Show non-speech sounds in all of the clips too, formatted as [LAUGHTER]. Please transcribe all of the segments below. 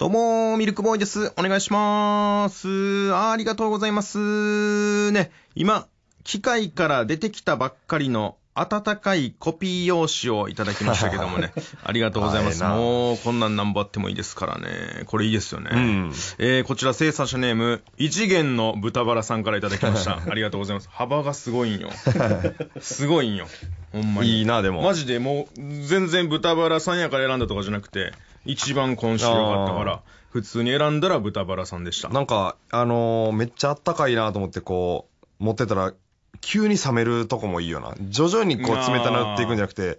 どうもミルクボーイです。お願いしまーす。ありがとうございます。ね、今、機械から出てきたばっかりの温かいコピー用紙をいただきましたけどもね。[LAUGHS] ありがとうございます。もう、こんなん何ぼあってもいいですからね。これいいですよね。うん、えー、こちら、生産者ネーム、一元の豚バラさんからいただきました。[LAUGHS] ありがとうございます。幅がすごいんよ。[LAUGHS] すごいんよ。ほんまに。いいな、でも。マジでもう、全然豚バラさんやから選んだとかじゃなくて、一番今週良かったから、普通に選んだら豚バラさんでした。なんか、あのー、めっちゃあったかいなと思って、こう、持ってたら、急に冷めるとこもいいよな。徐々にこう、冷たなっていくんじゃなくて、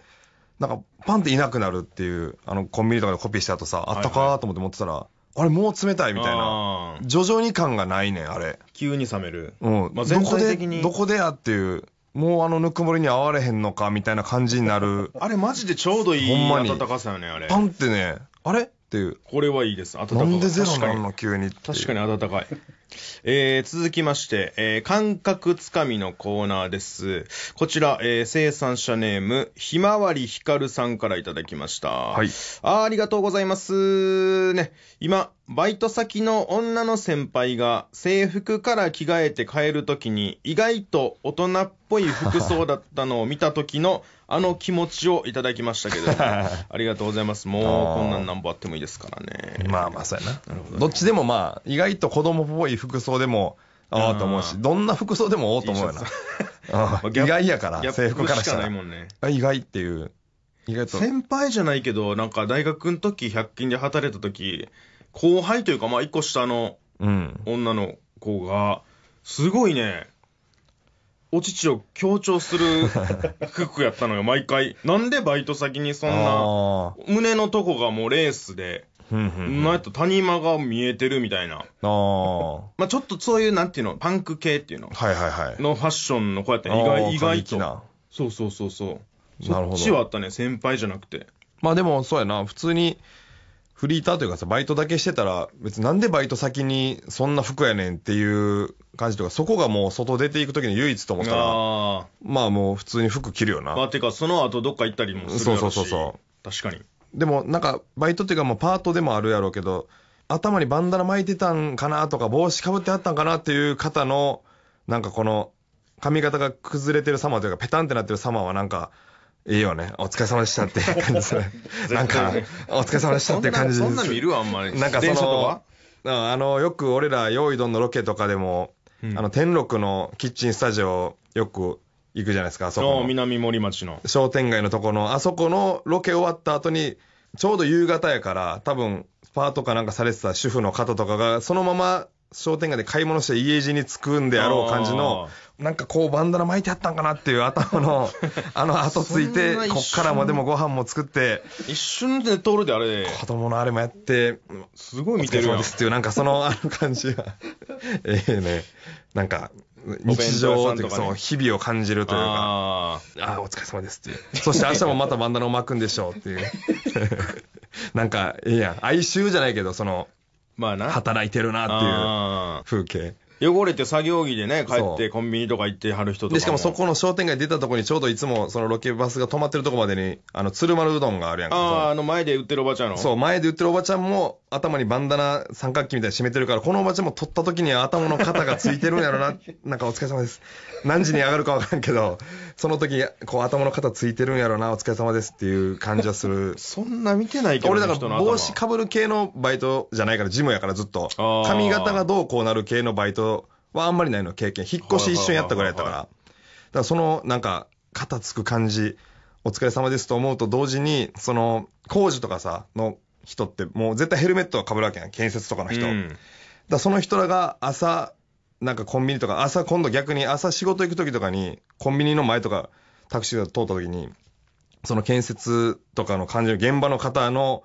なんか、パンっていなくなるっていう、あの、コンビニとかでコピーした後さ、あったかーと思って持ってたら、はいはいあれもう冷たいみたいな。徐々に感がないねん、あれ。急に冷める。うん。まあ、全体的にどこで、どこでやっていう。もうあのぬくもりに合われへんのかみたいな感じになる。[LAUGHS] あれマジでちょうどいい温かさよね、あれ。パンってね、あれっていう。これはいいです。暖かい。なんでゼロなの急に確かに暖かい。えー、続きまして、えー、感覚つかみのコーナーです。こちら、えー、生産者ネーム、ひまわりひかるさんからいただきました。はい。あありがとうございます。ね、今、バイト先の女の先輩が制服から着替えて帰るときに、意外と大人っぽい服装だったのを見た時のあの気持ちをいただきましたけど、[LAUGHS] ありがとうございます。もうこんなんなんぼあってもいいですからね。まあまあそうやな。なるほど、ね、どっちでもまあ、意外と子供っぽい服装でも、ああと思うし、どんな服装でもおおと思うよな。[LAUGHS] 意外やから、制服からしたら。ね、意外っていう。意外と。先輩じゃないけど、なんか大学の時、100均で働いた時、後輩というか、まあ一個下の女の子が、すごいね、お乳を強調する [LAUGHS] 服やったのが毎回。なんでバイト先にそんな、胸のとこがもうレースで、なんと谷間が見えてるみたいな。あまあちょっとそういう、なんていうの、パンク系っていうの。はいはいはい。のファッションの子やった意外、意外と。そうそうそうそう。そっちはあったね、先輩じゃなくて。まあでも、そうやな、普通に、フリーターというかさ、バイトだけしてたら、別になんでバイト先にそんな服やねんっていう感じとか、そこがもう外出ていくときに唯一と思ったら、あまあもう普通に服着るよな。まあてか、その後どっか行ったりもするそうそうそうそう。確かに。でもなんか、バイトっていうかもうパートでもあるやろうけど、頭にバンダナ巻いてたんかなとか、帽子かぶってあったんかなっていう方の、なんかこの、髪型が崩れてる様というか、ペタンってなってる様はなんか、いいよね。お疲れ様でしたって感じですね。[LAUGHS] なんか、お疲れ様でしたって感じです。そんな見るあんまり。なんかその、あの、よく俺ら、用意どんのロケとかでも、うん、あの、天禄のキッチンスタジオ、よく行くじゃないですか、あそこ。南森町の。商店街のとこの、あそこのロケ終わった後に、ちょうど夕方やから、多分、パートかなんかされてた主婦の方とかが、そのまま商店街で買い物して家路に着くんであろう感じのなんかこうバンダナ巻いてあったんかなっていう頭の、[LAUGHS] あの後ついて、こっからもでもご飯も作って、一瞬で通るであれ子供のあれもやって、すごい見てるよ。ですっていう、なんかその、あの感じが、[LAUGHS] ええね、なんか、日常というか、その日々を感じるというか、ああ、お疲れ様ですっていう。そして明日もまたバンダナを巻くんでしょうっていう。[LAUGHS] なんか、ええやん。哀愁じゃないけど、その、まあ働いてるなっていう風景。汚れて作業着でね、帰ってコンビニとか行ってはる人とか。しかもそこの商店街出たとこにちょうどいつもそのロケバスが止まってるとこまでに、あの、鶴丸うどんがあるやんか。ああ、あの前で売ってるおばちゃんの。そう、前で売ってるおばちゃんも、頭にバンダナ三角形みたいに締めてるから、このおばちゃんも取った時には頭の肩がついてるんやろな。[LAUGHS] なんかお疲れ様です。何時に上がるかわからんけど、その時、こう頭の肩ついてるんやろな、お疲れ様ですっていう感じはする。そんな見てないけど俺だから帽子かぶる系のバイトじゃないから、ジムやからずっと。髪型がどうこうなる系のバイトはあんまりないの、経験。引っ越し一緒にやったぐらいやったから。だからその、なんか、肩つく感じ、お疲れ様ですと思うと同時に、その、工事とかさ、の人って、もう絶対ヘルメットは被るわけやん、建設とかの人。うん、だその人らが朝、なんかコンビニとか、朝今度逆に朝仕事行く時とかに、コンビニの前とか、タクシーが通った時に、その建設とかの感じの現場の方の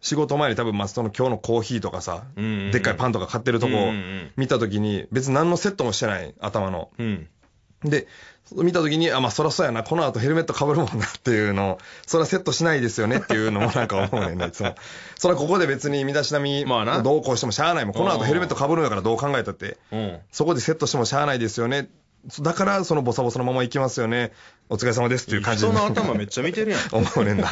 仕事前に多分松戸の今日のコーヒーとかさ、でっかいパンとか買ってるとこを見た時に、別に何のセットもしてない、頭の。うん、で、見た時に、あ、まあそらそうやな、この後ヘルメットかぶるもんなっていうのを、そらセットしないですよねっていうのもなんか思うねんな、いつも。そらここで別に身だしなみ、まあな。どうこうしてもしゃあないもん。この後ヘルメットかぶるんやからどう考えたって。うん、そこでセットしてもしゃあないですよね。だから、そのボサボサのまま行きますよね。お疲れ様ですっていう感じ人の頭めっちゃ見てるやん。[LAUGHS] 思うねんな。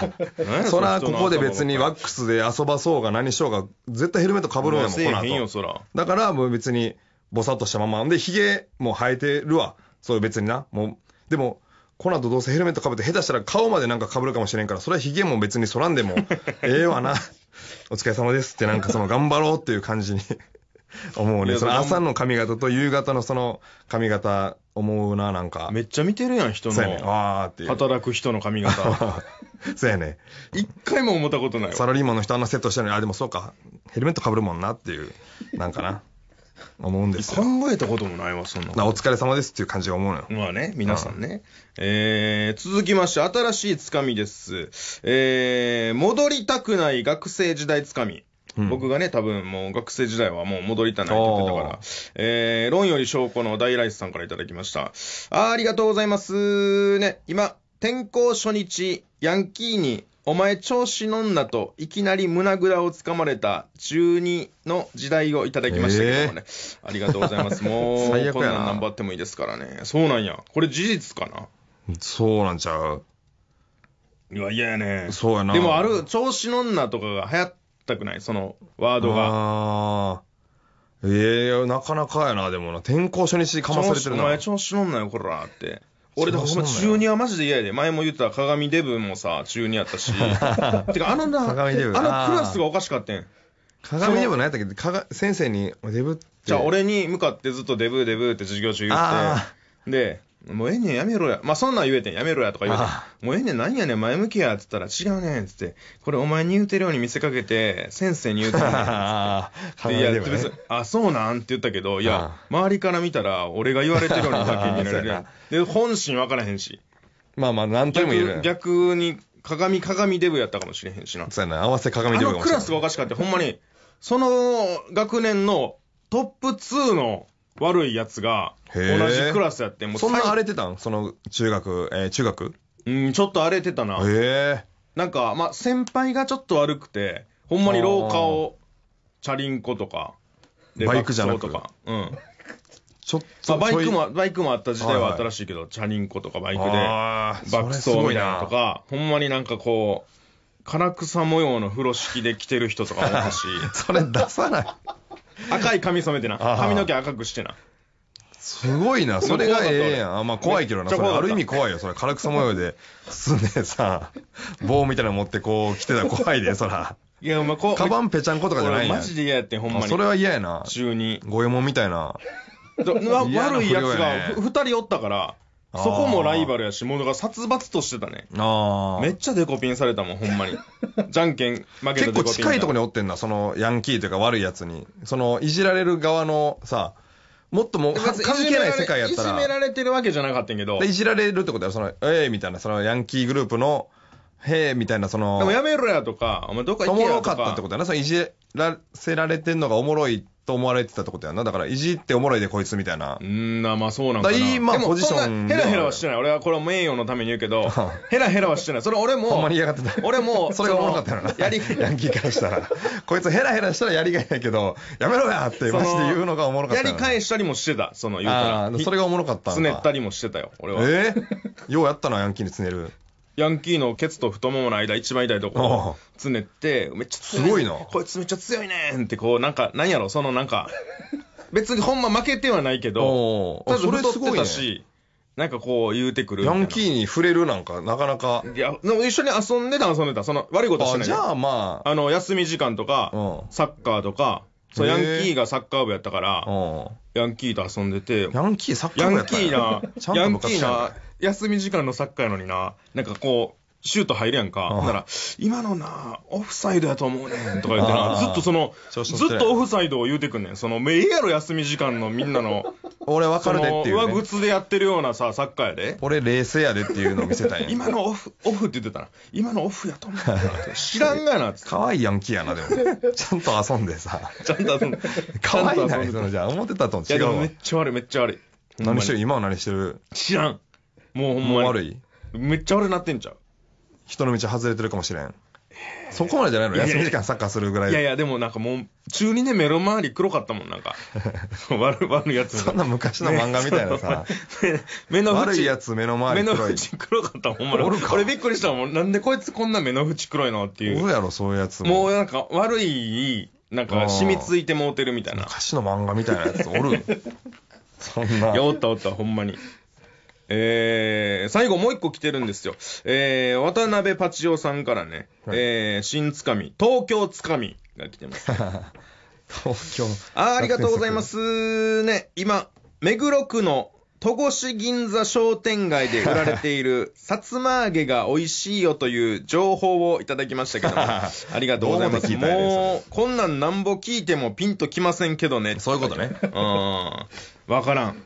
そら、ここで別にワックスで遊ばそうが何しようが、絶対ヘルメットかぶるんやもん、この後。だから、もう別に、ボサっとしたまま。で、ヒゲも生えてるわ。そういう別にな。もう、でも、この後どうせヘルメットかぶって下手したら顔までなんかかぶるかもしれんから、それはヒゲも別にそらんでも、[LAUGHS] ええわな。お疲れ様ですってなんかその頑張ろうっていう感じに [LAUGHS] 思うね。その朝の髪型と夕方のその髪型思うな、なんか。めっちゃ見てるやん、人の。そうやね。あーって働く人の髪型。[LAUGHS] そうやね。一回も思ったことないサラリーマンの人あんなセットしたのに、あ、でもそうか。ヘルメットかぶるもんなっていう、なんかな。思うんですよ。考えたこともないわ、そんな。なお疲れ様ですっていう感じが思うのよ。まあね、皆さんね。うん、えー、続きまして、新しいつかみです。えー、戻りたくない学生時代つかみ。うん、僕がね、多分もう学生時代はもう戻りたないって言ってたから、えー、論より証拠の大ライスさんからいただきました。あありがとうございます。ね、今、転校初日、ヤンキーにお前調子乗んなと、いきなり胸ぐらをつかまれた12の時代をいただきましたけどもね。えー、ありがとうございます。もう、最 [LAUGHS] 悪こんなん頑張ってもいいですからね。そうなんや。これ事実かなそうなんちゃう。いや、嫌やね。そうやな。でもある、調子乗んなとかが流行ったくないその、ワードが。ああ。ええー、なかなかやな、でもな。転校初日かまされてるな。お前調子乗んなよ、こら、って。俺、ほんま中2はマジで嫌やで。前も言った鏡デブもさ、中2やったし。[LAUGHS] てか、あのな、あのクラスがおかしかったん。鏡デブ何やったっけかが先生に、デブって。じゃあ、俺に向かってずっとデブデブって授業中言って。で、もうええねんやめろや。まあ、そんなん言えてんやめろやとか言うてん。もうええねんなんやねん前向きやっつったら違うねんっつって。これお前に言うてるように見せかけて、先生に言うてるねんに、[LAUGHS] あ、そうなんって言ったけど、いや、周りから見たら俺が言われてるようにだけ見られる [LAUGHS] で、本心わからへんし。まあまあ、何とも言える逆に、鏡鏡デブやったかもしれへんしな。そうやな。合わせ鏡デブかもしれへん。あのクラスがおかしかって、ほんまに、その学年のトップ2の、悪いやつが同じクラスやってもそんな荒れてたんその中学、えー、中学うんちょっと荒れてたなへえなんかまあ先輩がちょっと悪くてほんまに廊下をチャリンコとかバイクじゃなくとかうん [LAUGHS] ちょっと、まあ、バイクもバイクもあった時代は新しいけど、はいはい、チャリンコとかバイクでバック走みたいなとかほんまになんかこう唐草模様の風呂敷で着てる人とかもいたし [LAUGHS] それ出さない赤い髪染めてな。髪の毛赤くしてな。すごいな。それがええやん。あまあ怖いけどな。それある意味怖いよ。それ、唐草模様で、すんでさ、棒みたいなの持ってこう来てたら怖いで、そら。いや、お前こう。カバンぺちゃんことかじゃないやん。マジで嫌やってほんまに。それは嫌やな。中に。五右衛門みたいな。悪い奴が二人おったから、そこもライバルやし、ものが殺伐としてたね。ああ。めっちゃデコピンされたもん、ほんまに。[LAUGHS] じゃんけん負けたデコピン。結構近いとこにおってんな、そのヤンキーというか悪いやつに。その、いじられる側のさ、もっとも関係ない世界やったら。いじめられてるわけじゃなかったんけど。いじられるってことや、その、ええー、みたいな、そのヤンキーグループの、へえ、みたいな、その。でもやめろやとか、お前どっか行けやとか。おもろかったってことやな、そのいじらせられてんのがおもろいと思われてたってことやな。だから、いじっておもろいでこいつみたいな。うんな、まあそうなんだ。今、ポジション。ヘラヘラはしてない。俺はこれは名誉のために言うけど、[LAUGHS] ヘラヘラはしてない。それ俺も、ほんまに嫌がってた。俺も、[LAUGHS] それがおもろかったよな。やり、ヤンキー返したら。こいつヘラヘラしたらやりがいないけど、やめろやってマジで言うのがおもろかった。やり返したりもしてた。その言うたら。それがおもろかった。つねったりもしてたよ、俺は。えようやったな、ヤンキーにつねる。ヤンキーのケツと太ももの間一番痛いところつねってめっちゃ強いすごいなこいつめっちゃ強いねんってこうなんかなんやろそのなんか [LAUGHS] 別にほんま負けてはないけどただ太ってたし、なんかこう言うてくるヤンキーに触れるなんか、なかなか。いや、でも一緒に遊んでた、遊んでた。その悪いことしない。じゃあまあ。あの、休み時間とか、サッカーとか、そう、ヤンキーがサッカー部やったから、うん、ヤンキーと遊んでて、ヤンキーサッカーやヤンキーな、ヤンキーな、休み時間のサッカーやのにな、なんかこう、シュート入るやんか。ほんなら、今のな、オフサイドやと思うねんとか言ってな、ずっとその、ずっとオフサイドを言うてくんねん。その、めえやろ休み時間のみんなの。[LAUGHS] 俺わかるでっていう、ね。上靴でやってるようなさ、サッカーやで。俺冷静やでっていうのを見せたい今のオフ、オフって言ってたな。今のオフやと思う [LAUGHS] 知らんがな、つって。可愛いヤンキーやな、でも。[LAUGHS] ちゃんと遊んでさ。ちゃんと遊んで。可愛いな、そのじゃ思ってたと違うわ。めっちゃ悪い、めっちゃ悪い。何してる今は何してる知らん。もうほんまに。悪いめっちゃ悪なってんちゃう。人の道外れてるかもしれん。そこまでじゃないの休み時間サッカーするぐらい。いやいや、でもなんかもう、中2で目の周り黒かったもん、なんか。[LAUGHS] 悪悪いやつそんな昔の漫画みたいなさ。目の悪いやつ目の周り黒い。目の縁黒かったもん、俺。俺びっくりしたもん。なんでこいつこんな目の縁黒いのっていう。そうやろ、そういうやつも。もうなんか悪い、なんか染みついてもうてるみたいな。昔の漫画みたいなやつおる。そんな。いや、おったおった、ほんまに。えー、最後もう一個来てるんですよ。えー、渡辺パチオさんからね、はい、えー、新つかみ、東京つかみが来てます。[LAUGHS] 東京。あありがとうございますね。今、目黒区の戸越銀座商店街で売られている、[LAUGHS] さつま揚げが美味しいよという情報をいただきましたけども、[LAUGHS] ありがとうございます。ももう、こんなんなんぼ聞いてもピンときませんけどね。そういうことね。うん。わからん。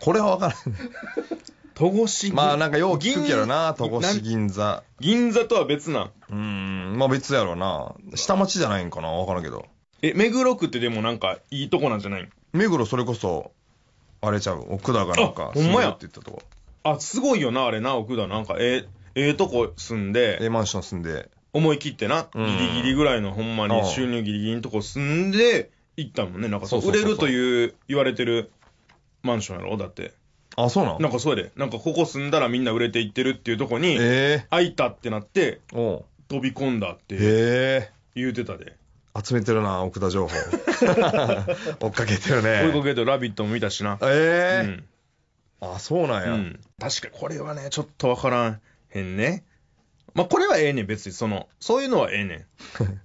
これはわからん。戸越まあなんかよう聞くけどな、戸越銀座。銀座とは別なん。うーん、まあ別やろな。下町じゃないんかな分からんけど。え、目黒区ってでもなんかいいとこなんじゃないん目黒それこそ、あれちゃう。奥田がなんか、ほんまやって言ったとこ。あ、すごいよな、あれな、奥田。なんか、ええ、えとこ住んで、え、マンション住んで。思い切ってな、ぎりギリギリぐらいのほんまに収入ギリギリのとこ住んで、行ったもんね。なんかそう売れるという、言われてるマンションやろだって。あ、そうなんなんかそうやで。なんかここ住んだらみんな売れていってるっていうとこに、え開いたってなって、お飛び込んだって言うてたで。え集めてるな、奥田情報。[LAUGHS] [LAUGHS] 追っかけてるね。追いかけてる、ラビットも見たしな。ええん。あ、そうなんうや。ん。確かにこれはね、ちょっとわからへんね。まあ、これはええねん、別に。その、そういうのはええねん。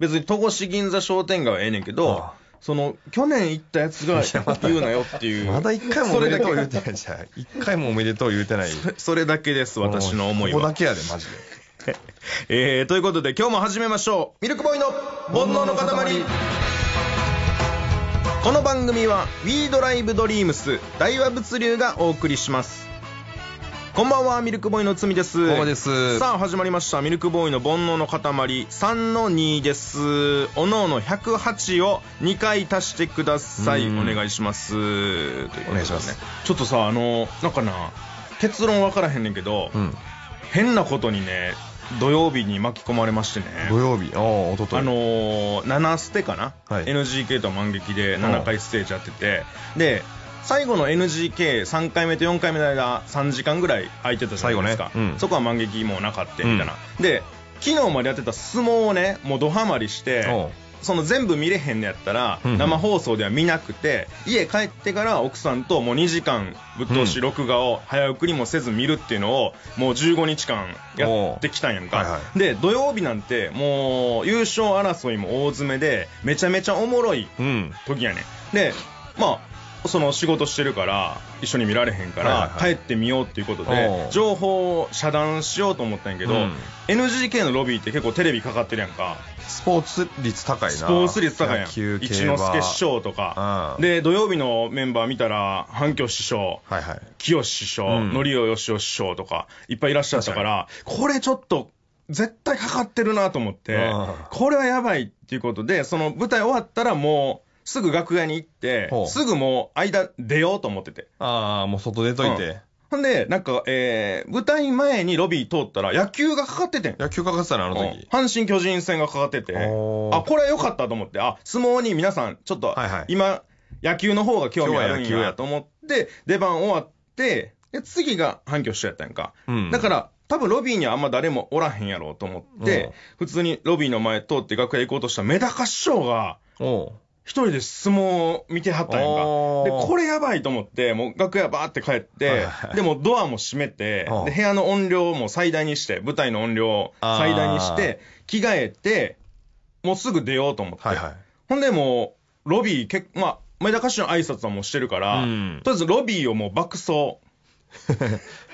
[LAUGHS] 別に、戸越銀座商店街はええねんけどああ、その去年行ったやつが言うなよっていうまだ一回もおめでとう言うてないじゃん一回もおめでとう言うてないそれだけです私の思いはここだけやでマジで [LAUGHS] えー、ということで今日も始めましょうミルクボーイの煩悩の塊この番組は「WeDriveDreams 大和物流」がお送りしますこんばんはミルクボーイのつみですさあ始まりましたミルクボーイの煩悩の塊3の2ですおのおの108を2回足してくださいお願いしますお願いしますちょっとさあのなんかな結論分からへんねんけど、うん、変なことにね土曜日に巻き込まれましてね土曜日ああおとといあのー、7ステかな、はい、NGK と満劇で7回ステージやっててで最後の NGK3 回目と4回目の間3時間ぐらい空いてたじゃないですか、ねうん、そこは満劇もなかったみたいな、うん、で昨日までやってた相撲をねもうどハマりしてその全部見れへんのやったら、生放送では見なくて、うん、家帰ってから奥さんともう2時間ぶっ通し録画を早送りもせず見るっていうのをもう15日間やってきたんやんか、はいはい、で土曜日なんてもう優勝争いも大詰めでめちゃめちゃおもろい時やねん、でまあその仕事してるから一緒に見られへんから、帰ってみようっていうことで情報を遮断しようと思ったんやけど、NGK のロビーって結構テレビかかってるやんかスポーツ率高いなスポーツ率高いやん一之輔師匠とか、で土曜日のメンバー見たら反響師匠、はいはい、清師匠則よ義雄師匠とかいっぱいいらっしゃったからこれちょっと絶対かかってるなと思ってこれはやばいっていうことでその舞台終わったらもうすぐ楽屋に行って、すぐもう間出ようと思ってて。ああ、もう外出といて。ほ、うんで、なんか、えー、舞台前にロビー通ったら野球がかかっててん。野球かかってたね、あの時。阪神巨人戦がかかってて。あ、これは良かったと思って、あ、相撲に皆さん、ちょっと、はいはい、今、野球の方が興味あるんやと思って、出番終わって、で、次が反響し匠やったやんか。うん、だから、多分ロビーにはあんま誰もおらへんやろうと思って、うん、普通にロビーの前通って楽屋行こうとしたメダカ師匠が、一人で相撲見てはったんやんか。で、これやばいと思って、もう楽屋バーって帰って、でもドアも閉めて、で、部屋の音量も最大にして、舞台の音量を最大にして、着替えて、もうすぐ出ようと思って。はいはい、ほんでもう、ロビー、けまあ、前田歌手の挨拶はもうしてるから、うん、とりあえずロビーをもう爆走。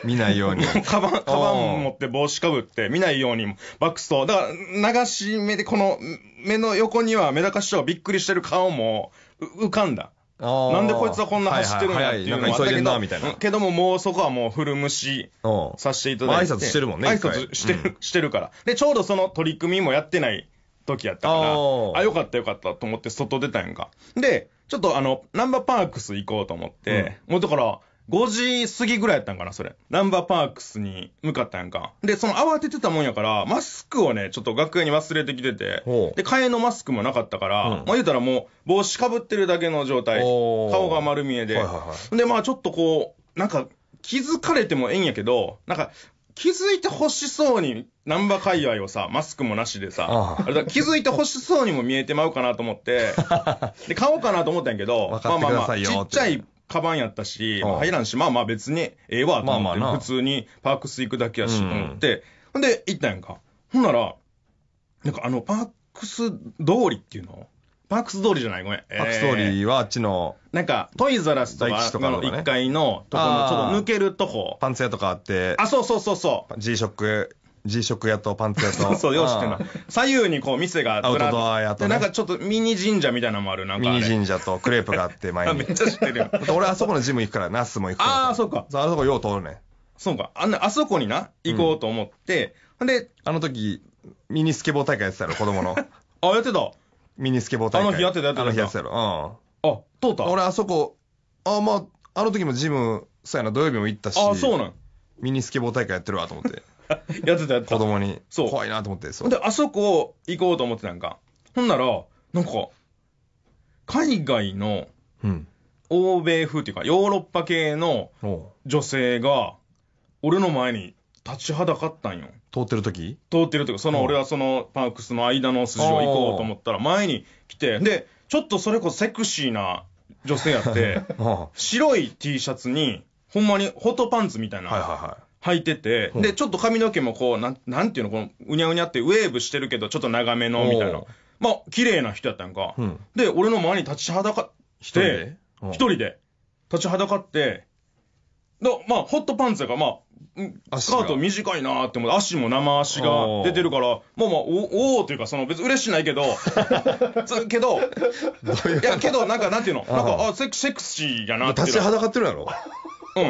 見ないように。[LAUGHS] カバン、カバンを持って帽子かぶって、見ないように、バックスと、だから流し目で、この目の横にはメダカ師匠がびっくりしてる顔も浮かんだ。なんでこいつはこんな走ってるんだっていうのがあったけど、みたいな。けどももうそこはもう古虫させていただいて。挨拶してるもんね。挨拶してる、してるから。で、ちょうどその取り組みもやってない時やったから、あ、よかったよかったと思って外出たやんか。で、ちょっとあの、ナンバーパークス行こうと思って、もうだから、5時過ぎぐらいやったんかな、それ。ナンバーパークスに向かったやんか。で、その慌ててたもんやから、マスクをね、ちょっと楽屋に忘れてきてて、で、替えのマスクもなかったから、うん、まあ言うたらもう、帽子かぶってるだけの状態。顔が丸見えで、はいはいはい。で、まあちょっとこう、なんか、気づかれてもええんやけど、なんか、気づいてほしそうに、ナンバー界隈をさ、マスクもなしでさ、あれ気づいてほしそうにも見えてまうかなと思って、[LAUGHS] で、買おうかなと思ったんやけど、まあまあまあ、ちっちゃいカバンやったし、入らんし、まあまあ別にええわと思って、まあまあ普通にパークス行くだけやしと思って、ほ、ん、で行ったやんか。ほんなら、なんかあの、パークス通りっていうのパークス通りじゃない、ごめん。パークス通りはあっちの、なんか、トイザラスとかの1階のとこの、ちょっと抜けるとこ。パンツ屋とかあって。あ、そうそうそうそう。G ショック自食屋とパンツ屋と。[LAUGHS] そう、よしってな。左右にこう店があっアウトドアやとねでなんかちょっとミニ神社みたいなのもある、なんかミニ神社とクレープがあって前 [LAUGHS] あにめっちゃ知ってるよ。俺あそこのジム行くからナスも行くからああ、そうか。そうあそこよう通るねそうか。あんな、あそこにな、行こうと思って。んで、あの時ミニスケボー大会やってたの、ろ子供の [LAUGHS] あ、やってた。ミニスケボー大会あの日やってたやってたあの日やってたうん。あ、通った。俺あそこあまああの時もジムそうやな土曜日も行ったしあ、そうなん。ミニスケボー大会やってるわと思って [LAUGHS] やってたやってた。子供に。そう。怖いなと思って。そう。で、あそこ行こうと思ってたんか。ほんなら、なんか、海外の、うん。欧米風っていうか、ヨーロッパ系のお女性が、俺の前に立ちはだかったんよ。通ってる時通ってるというか、その俺はそのパークスの間の筋を行こうと思ったら、前に来て、で、ちょっとそれこそセクシーな女性やって、あ [LAUGHS] 白い T シャツに、ほんまにホットパンツみたいな。はいなはいは履いてて、で、ちょっと髪の毛もこう、なん、なんていうの、この、うにゃうにゃってウェーブしてるけど、ちょっと長めの、みたいな。まあ、綺麗な人やったんか。うん、で、俺の前に立ちはだかして、一人で、立ちはだかって、まあ、ホットパンツやから、まあ、スカート短いなって思って、足も生足が出てるから、まあまあ、おおというか、その別に嬉しないけど、[LAUGHS] けど、いや、けど、なんか、なんていうの、なんか、あ、セクシーやなって。立ちはだかってるやろう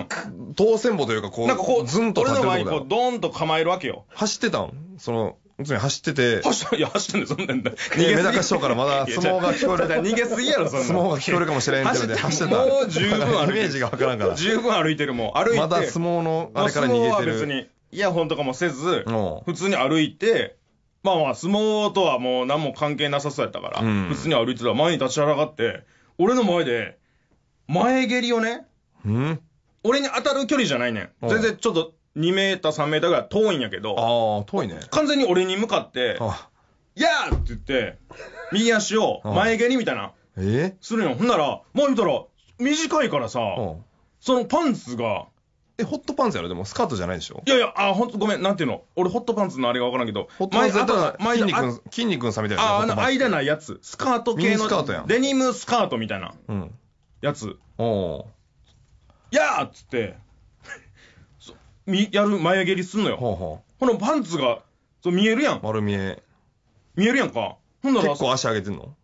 ん、当せんぼというか、こう、なんかこう、ずんと立ってるとここう、ドンと構えるわけよ。走ってたんその、普通に走ってて、走って、いや、走ってんだそんなんだ。[LAUGHS] 逃げメかし師匠からまだ相撲が聞こえる。逃げすぎやろ、そんなん。[LAUGHS] 相撲が聞こえるかもしれんけど走走ってた。もう十分歩いてるイメージがわからんから。十分歩いてるもん。歩いて。まだ相撲のあれから逃げてる相撲は別に、イヤホンとかもせず普通に歩いて、まあまあ、相撲とはもう何も関係なさそうやったから、うん普通に歩いてたら前に立ち上がって、俺の前で、前蹴りをね、うん俺に当たる距離じゃないねん。全然ちょっと2メーター、3メーターぐらい遠いんやけど、ああ、遠いね。完全に俺に向かって、あやーって言って、右足を前蹴りみたいな、えするの。よ。ほんなら、もう見たら、短いからさ、そのパンツが、え、ホットパンツやろでもスカートじゃないでしょいやいや、あ、ほんとごめん、なんていうの俺ホットパンツのあれがわからんけど、ホットパンツや前にあ肉筋肉の差みたいな。あ、あの、間ないやつ。スカート系の。スカートやんデニムスカートみたいなうん。やつ。おお。やーっつって、やる前蹴りすんのよ。ほうほうこのパンツが、そう見えるやん。丸見え。見えるやんか。ほんなら。結構足上げてんの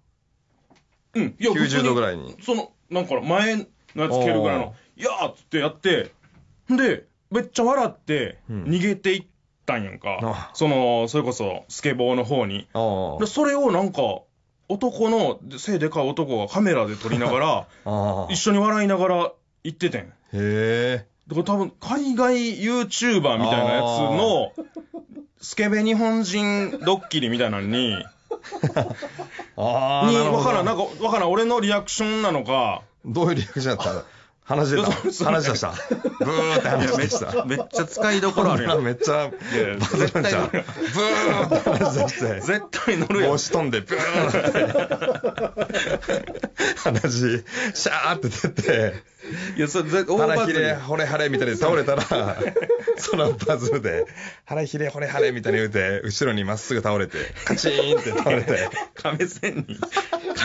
うん。いや、90度ぐらいに。その、なんか前のやつ蹴るぐらいの、いやーっつってやって、で、めっちゃ笑って、逃げていったんやんか。うん、その、それこそ、スケボーの方に。でそれをなんか、男の、背でかい男がカメラで撮りながら、[LAUGHS] 一緒に笑いながら行っててん。へえ。だから多分、海外 YouTuber みたいなやつの、スケベ日本人ドッキリみたいなのに、[LAUGHS] ああ。に、わからん、なんか、わからん、俺のリアクションなのか。どういうリアクションだった話出た。話した。ブーって話出した。[LAUGHS] めっちゃ使いどころあるやん。めっちゃ、バズるんちゃう。ブーって話出して。絶対乗るやん。帽子飛んで、ブーって。話、シャーって出て。いや、それ、腹ひれ、骨腫れみたいに倒れたら、[LAUGHS] そのバズるで、腹ひれ、ほれ腫れみたいに言うて、後ろにまっすぐ倒れて、カチーンって倒れて。亀仙人。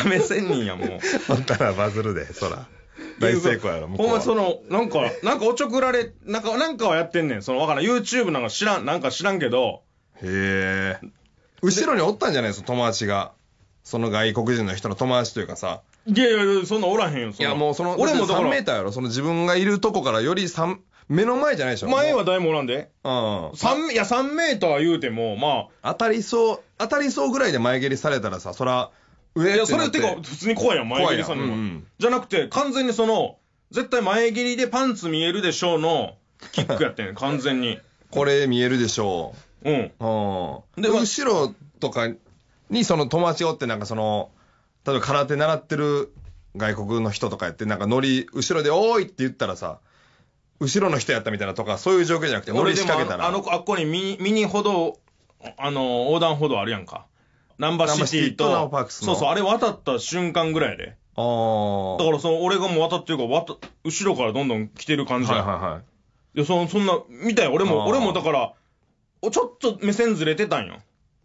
亀仙人やもう。ほ [LAUGHS] んたらバズるで、そら。大成功やろ、ほんまその、なんか、なんかおちょくられ、なんか、なんかはやってんねん。その、わからん。YouTube なんか知らん、なんか知らんけど。へえ。後ろにおったんじゃないですか、友達が。その外国人の人の友達というかさ。いやいやいや、そんなおらへんよ、いやもうその、俺もだ3メーターやろ。その自分がいるとこからより3、目の前じゃないでしょ。前は誰もおらんで。うん。三いや、3メーター言うても、まあ。当たりそう、当たりそうぐらいで前蹴りされたらさ、そら、いや、それってか、普通に怖いやん、前蹴りさんうんじゃなくて、完全にその、絶対前蹴りでパンツ見えるでしょうの、キックやってん、[LAUGHS] 完全に。これ見えるでしょう。うん。で、後ろとかに、その友達おって、なんかその、例えば空手習ってる外国の人とかやって、なんかノリ、後ろで、おーいって言ったらさ、後ろの人やったみたいなとか、そういう状況じゃなくて、俺仕掛けたら。あの、あっこにミニミニほど、あの、横断歩道あるやんか。ナンバーシティと、ンシーそうそう、あれ渡った瞬間ぐらいやで。ああ。だからその、俺がもう渡ってるから、渡、後ろからどんどん来てる感じや。はいはいはい。いや、その、そんな、見たい、俺も、俺もだから、おちょっと目線ずれてたんよ。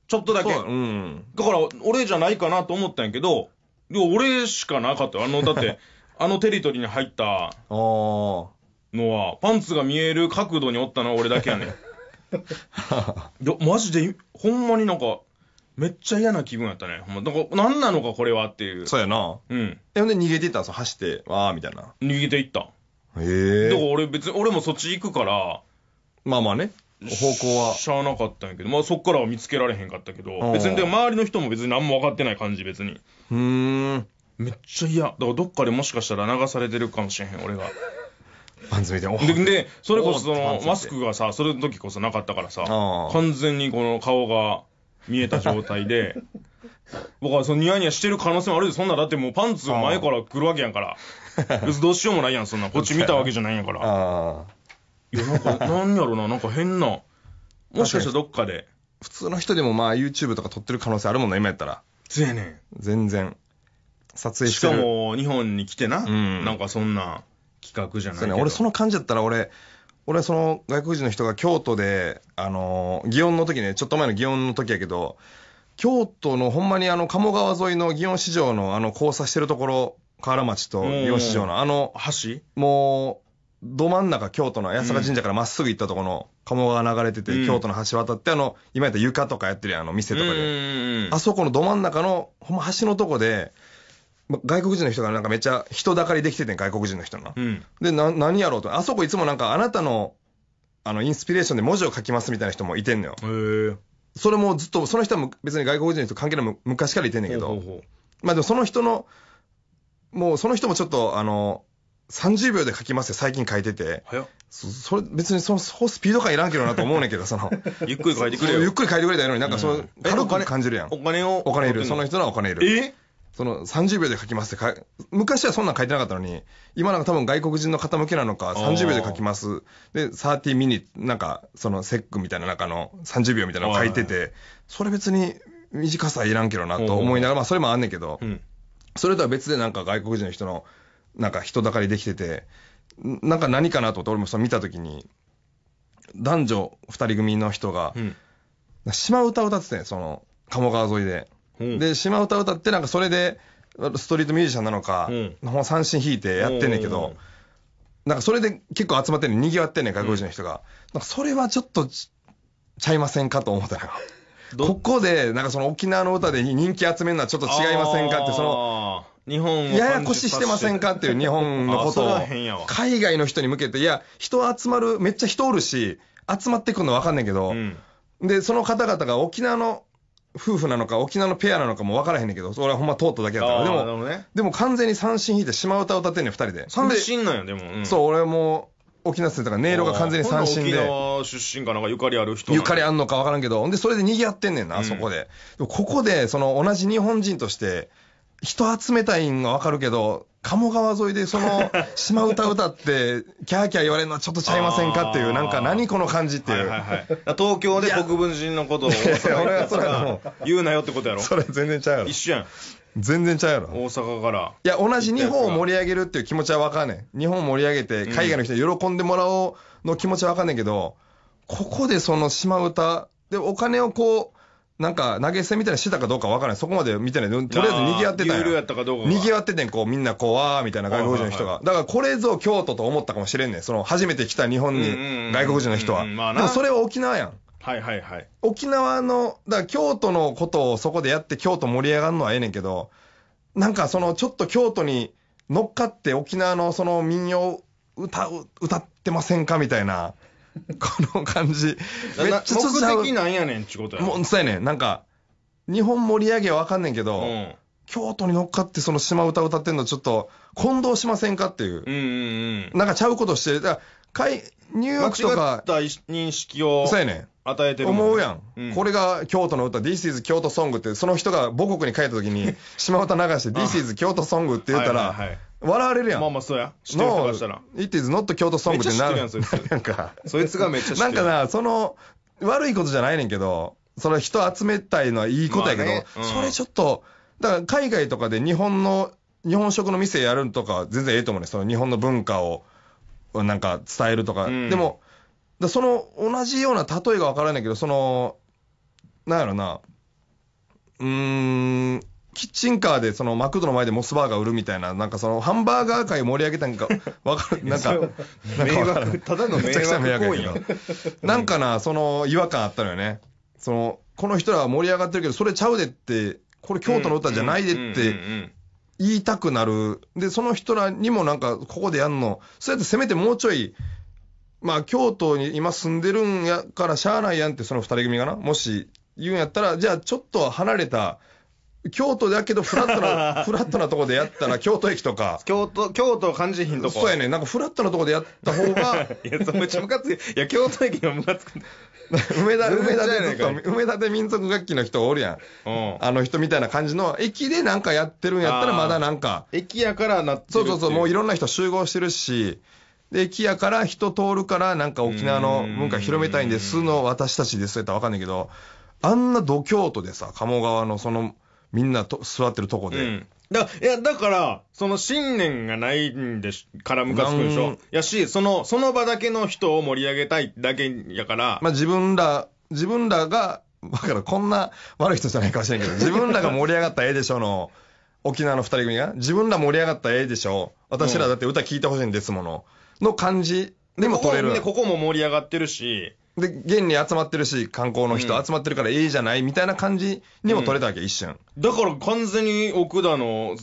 ちょっとだけ。うだうん。だから、俺じゃないかなと思ったんやけど、いや、俺しかなかったよ。あの、[LAUGHS] だって、あのテリトリーに入ったああ。のは、パンツが見える角度におったのは俺だけやねん。[LAUGHS] いや、マジで、ほんまになんか、めっちゃ嫌な気分やったね。ほんま、なんか、なんなのかこれはっていう。そうやな。うん。え、ほんで逃げていったんす走って、わーみたいな。逃げていった。え。だから俺別に、俺もそっち行くから、まあまあね。方向は。しゃあなかったんやけど、まあそっからは見つけられへんかったけど、別に、で周りの人も別に何も分かってない感じ、別に。うーん。めっちゃ嫌。だからどっかでもしかしたら流されてるかもしれへん、俺が。パンツ見て、で、で、それこそその、マスクがさ、それの時こそなかったからさ完全にこの顔が、見えた状態で、僕はそのニヤニヤしてる可能性もあるで、そんなだってもうパンツを前から来るわけやんから、別にどうしようもないやん、そんな、こっち見たわけじゃないんやから。いや、なんか、なんやろな、なんか変な、もしかしたらどっかで、普通の人でもまあ YouTube とか撮ってる可能性あるもんな、今やったら。せやね全然。撮影ししかも、日本に来てな、うんなんかそんな企画じゃないそうね、俺その感じだったら俺、俺はその外国人の人が京都で、あの、祇園の時ね、ちょっと前の祇園の時やけど、京都のほんまにあの鴨川沿いの祇園市場のあの交差してるところ、河原町と祇園市場のあの橋、もう、ど真ん中京都の八坂神社からまっすぐ行ったところの鴨川流れてて、京都の橋渡ってあの今やったら床とかやってるやんあの店とかで、あそこのど真ん中のほんま橋のとこで外国人の人がなんかめっちゃ人だかりできてて外国人の人が。うん、で、な、何やろうと。あそこいつもなんかあなたの、あの、インスピレーションで文字を書きますみたいな人もいてんのよ。それもずっと、その人も別に外国人の人関係ない昔からいてんねんけど。ほうほうまあでもその人の、もうその人もちょっと、あの、30秒で書きますよ、最近書いてて。そそれ、別にその、そスピード感いらんけどなと思うねんけど、その。[LAUGHS] ゆっくり書いてくれよ。ゆっくり書いてくれたらいいのに、なんかその、軽く感じるやん。お金を。お金いる。その人のお金いる。えその30秒で書きますって昔はそんなん書いてなかったのに、今なんか多分外国人の方向けなのか、30秒で書きます。で、30ミニ、なんか、そのセックみたいな中の30秒みたいなの書いてて、それ別に短さはいらんけどなと思いながら、まあそれもあんねんけど、それとは別でなんか外国人の人の、なんか人だかりできてて、なんか何かなと思って俺もそれ見たときに、男女2人組の人が、う島歌歌ってて、その、鴨川沿いで。で、島唄歌ってなんかそれで、ストリートミュージシャンなのか、うん、三振弾いてやってんねんけど、なんかそれで結構集まってんねん、ぎわってんねん、外国人の人が。うん、なんかそれはちょっとち、ちゃいませんかと思ったのここで、なんかその沖縄の歌で人気集めるのはちょっと違いませんかって、その、日本ややこししてませんかっていう日本のことを、海外の人に向けて、いや、人集まる、めっちゃ人おるし、集まってくるの分かんないけど、うん、で、その方々が沖縄の夫婦なのか沖縄のペアなのかも分からへんねんけど俺はほんま通っただけやったからでも、ね、でも完全に三振引いて島歌歌ってんねん2人で三振なんやでも、うん、そう俺も沖縄生とか音色が完全に三振で沖縄出身かなんかゆかりある人ゆかりあんのか分からんけどでそれで賑わってんねんな、うん、そこで。でここでその同じ日本人として人集めたいんがわかるけど、鴨川沿いでその、[LAUGHS] 島歌歌って、キャーキャー言われるのはちょっとちゃいませんかっていう、なんか何この感じっていう。はいはいはい、東京で国分寺のことを大 [LAUGHS] 阪俺は言うなよってことやろ。それ全然ちゃうやろ。一緒やん。全然ちゃうやろ。大阪から。いや、同じ日本を盛り上げるっていう気持ちはわかんねん。日本を盛り上げて、海外の人に喜んでもらおうの気持ちはわかんねんけど、ここでその島歌、で、お金をこう、なんか投げ銭みたいなしてたかどうかわからない。そこまで見てない。とりあえず賑わってたんや。やったかどうか。賑わっててん、こうみんなこう、わーみたいな外国人の人が。だからこれぞ京都と思ったかもしれんねん。その初めて来た日本に外国人の人は。でもそれは沖縄やん。はいはいはい。沖縄の、だから京都のことをそこでやって京都盛り上がるのはええねんけど、なんかそのちょっと京都に乗っかって沖縄のその民謡歌、歌ってませんかみたいな。[LAUGHS] この感じ。めっちゃ目的なんやねんちゅうことやもう、そうやねん。なんか、日本盛り上げはわかんねんけど、うん、京都に乗っかってその島歌歌ってんのちょっと混同しませんかっていう。うんうんうん。なんかちゃうことして、だニューヨークとか。違った認識を。そうやねん。与えてる、ね、思うやんうん、これが京都の歌、This is 京都ソングって、その人が母国に帰った時に、[LAUGHS] 島唄流して、This is 京都ソングって言ったら、笑われるやん。まあまあ、そうや。知ってる人かしたら。It is not 京都ソングってなる。なんか。そいつがめっちゃ知ってる。なんかな、その、悪いことじゃないねんけど、その人集めたいのはいいことやけど、ねうん、それちょっと、だから海外とかで日本の、日本食の店やるとか全然ええと思うね。その日本の文化をなんか伝えるとか、うん、でも、だその同じような例えがわからないけど、その、なんやろな、うーん、キッチンカーでそのマクドの前でモスバーガー売るみたいな、なんかそのハンバーガー界盛り上げたんか、[LAUGHS] わかる、なんか、迷惑、ただの迷惑行為なんかな、その違和感あったのよね。その、この人らは盛り上がってるけど、それちゃうでって、これ京都の歌じゃないでって言いたくなる。で、その人らにもなんか、ここでやんの。そうやってせめてもうちょい、まあ、京都に今住んでるんやからしゃあないやんって、その二人組がな、もし言うんやったら、じゃあちょっと離れた京都だけど、フラットな、[LAUGHS] フラットなとこでやったら、京都駅とか。京都、京都感じひんとこ。そうやね。なんかフラットなとこでやった方が。いや、そめっちゃムカつい。いや、京都駅がムカつく。梅田、梅田でずっと、梅田で民族楽器の人おるやん。うん。あの人みたいな感じの、駅でなんかやってるんやったら、まだなんか。駅やからなってそうそうそう、もういろんな人集合してるし。で、駅やから人通るから、なんか沖縄の文化広めたいんですの私たちですやったらわかんないけど、あんな度京都でさ、鴨川のそのみんなと座ってるとこで。うんだ、いや、だから、その信念がないんでし、からムカつくでしょ。やし、その、その場だけの人を盛り上げたいだけやから。まあ自分ら、自分らが、だからこんな悪い人じゃないかもしれんけど、自分らが盛り上がったらええでしょの、沖縄の二人組が、自分ら盛り上がったらええでしょ私らだって歌聞いてほしいんですもの、の感じでも取れる。ここも盛り上がってるし、で、現に集まってるし、観光の人集まってるからええじゃないみたいな感じにも取れたわけ、一瞬。だから完全に奥田の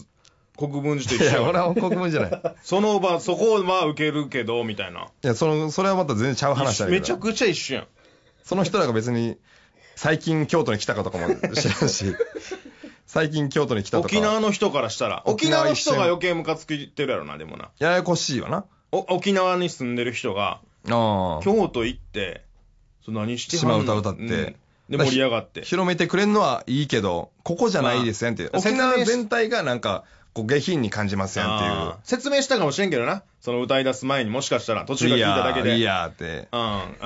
国分寺と一緒やや俺は国分じゃない。[LAUGHS] その場、そこはまあ受けるけど、みたいな。いや、その、それはまた全然ちゃう話だけど。めちゃくちゃ一瞬やん。その人らが別に、最近京都に来たかとかも知らんし、最近京都に来たとか。沖縄の人からしたら。沖縄の人が余計ムカつきてるやろな、でもな。ややこしいわな。お沖縄に住んでる人が、ああ。京都行って、そう何して島歌歌って、で盛り上がって広めてくれるのはいいけどここじゃないですやんって、沖縄全体がなんかこう下品に感じますやんっていう説明したかもしれんけどなその歌い出す前にもしかしたら途中から聞いただけでいいやーってうん、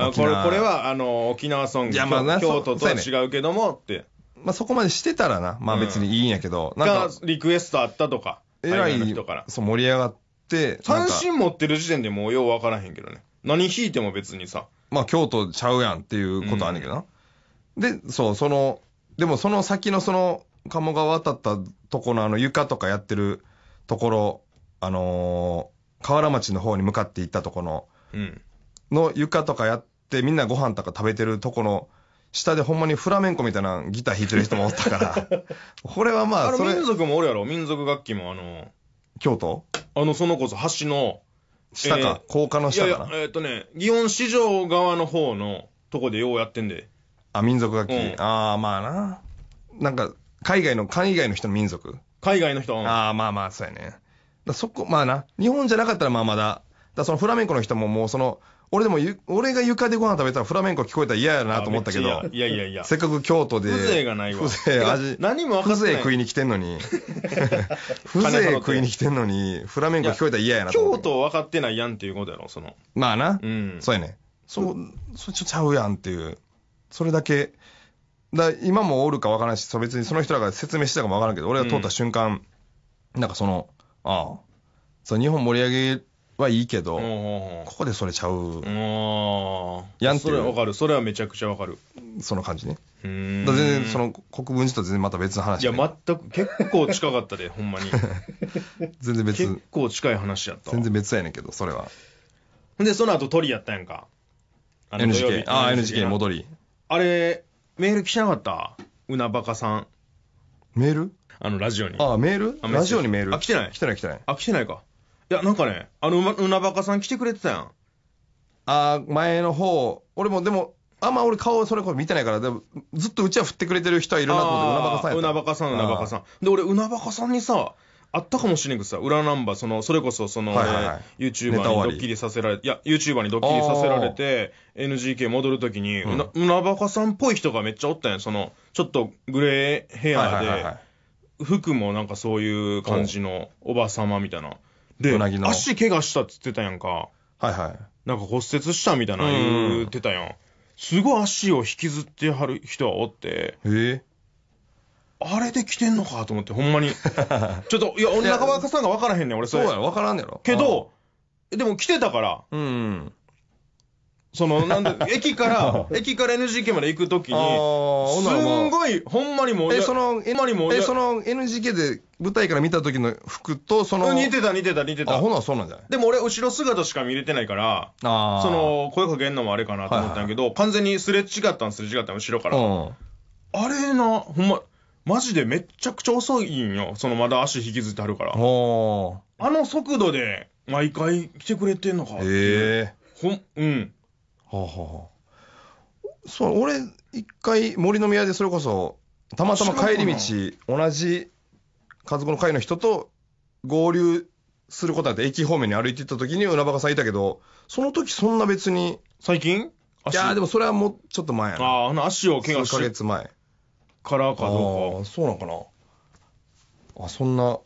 あこれこれはあの沖縄ソングいやまあ京都とは違うけどもってまあ、そこまでしてたらなまあ別にいいんやけど、なんかリクエストあったとかえらい人からそう盛り上がって三振持ってる時点でもうよう分からへんけどね何弾いても別にさまあ、京都ちゃうやんっていうことあんねんけどな。うん、で、そう、その、でもその先のその、鴨川渡ったとこのあの、床とかやってるところ、あのー、河原町の方に向かって行ったとこの、うん、の床とかやって、みんなご飯とか食べてるとこの、下でほんまにフラメンコみたいなギター弾いてる人もおったから、[LAUGHS] これはまあ、それ。民族もおるやろ、民族楽器もあのー、京都あの、そのこそ橋の、下か、えー、高架の下かな。いやいや、えー、っとね、祇園市場側の方のとこでようやってんで。あ、民族楽器。うん、ああ、まあな。なんか、海外の、海外の人の民族。海外の人。ああ、まあまあ、そうやね。だそこ、まあな。日本じゃなかったらまあまだ。だそのフラメンコの人ももうその、俺でもゆ、俺が床でご飯食べたらフラメンコ聞こえたら嫌やなと思ったけど、いやいやいや、せっかく京都で、風情がないわ。風情、味、何も風情食いに来てんのに、[LAUGHS] 風情食いに来てんのに、フラメンコ聞こえたら嫌やな京都分かってないやんっていうことやろ、その。まあな、うん、そうやね。そう、それちちゃうやんっていう、それだけ、だ今もおるか分からんし、そ別にその人らが説明したかも分からんけど、俺が通った瞬間、なんかその、ああ、そう日本盛り上げはいいけど、ここでそれちゃうやんそれはわかるそれはめちゃくちゃわかるその感じね全然その国分寺と全然また別の話、いや全く結構近かったでほんまに [LAUGHS] 全然別結構近い話やった全然別やねんけどそれはでその後鳥やったやんかあ NGK ああ NGK 戻りあれメール来ちゃなかったうなばかさんメールあのラジオにああメールラジオにメールあ来てない来てない来てないあ来てないかいや、なんかね、あの、うなばかさん来てくれてたやん。あ前の方、俺もでも、あんま俺顔それこそ見てないから、でもずっとうちは振ってくれてる人はいるなと思って、うなばかさんやうなばかさん、うなばかさん。で、俺、うなばかさんにさ、あったかもしれんけどさ、裏ナンバー、その、それこそ、その、ね、はいはいは YouTuber にドッキリさせられ、いや、YouTuber にドッキリさせられて、NGK 戻るときに、うん、うなばかさんっぽい人がめっちゃおったんやその、ちょっとグレーヘアで、服もなんかそういう感じのおばさまみたいな。で、足怪我したっつってたやんか。はいはい。なんか骨折したみたいな言ってたやん。すごい足を引きずってはる人はおって。えー、あれで来てんのかと思って、ほんまに。[LAUGHS] ちょっと、いや、中川さんが分からへんねん、俺そそうや、分からんねやろ。けど、でも来てたから。うん。その、なんで、[LAUGHS] 駅から、駅から NGK まで行くときに、すんごい、ほんまにもう、え、その、ほんまにもう、え、その NGK で舞台から見た時の服と、その、似てた似てた似てた。ほなそうなんじゃないでも俺、後ろ姿しか見れてないから、その、声かけんのもあれかなと思ったんやけど、はいはい、完全にすれ違ったんすれ違ったん、後ろから。あれな、ほんま、マジでめっちゃくちゃ遅いんよ。そのまだ足引きずってはるから。あの速度で毎回来てくれてんのか。ええー。ほん、うん。はあはあ、そう俺一回森の宮でそれこそたまたま帰り道同じ家族の会の人と合流することなって駅方面に歩いていった時に裏バカさんいたけどその時そんな別に最近いやでもそれはもうちょっと前やなああの足を怪我してヶ月前からかどうかそうなのかなあそんな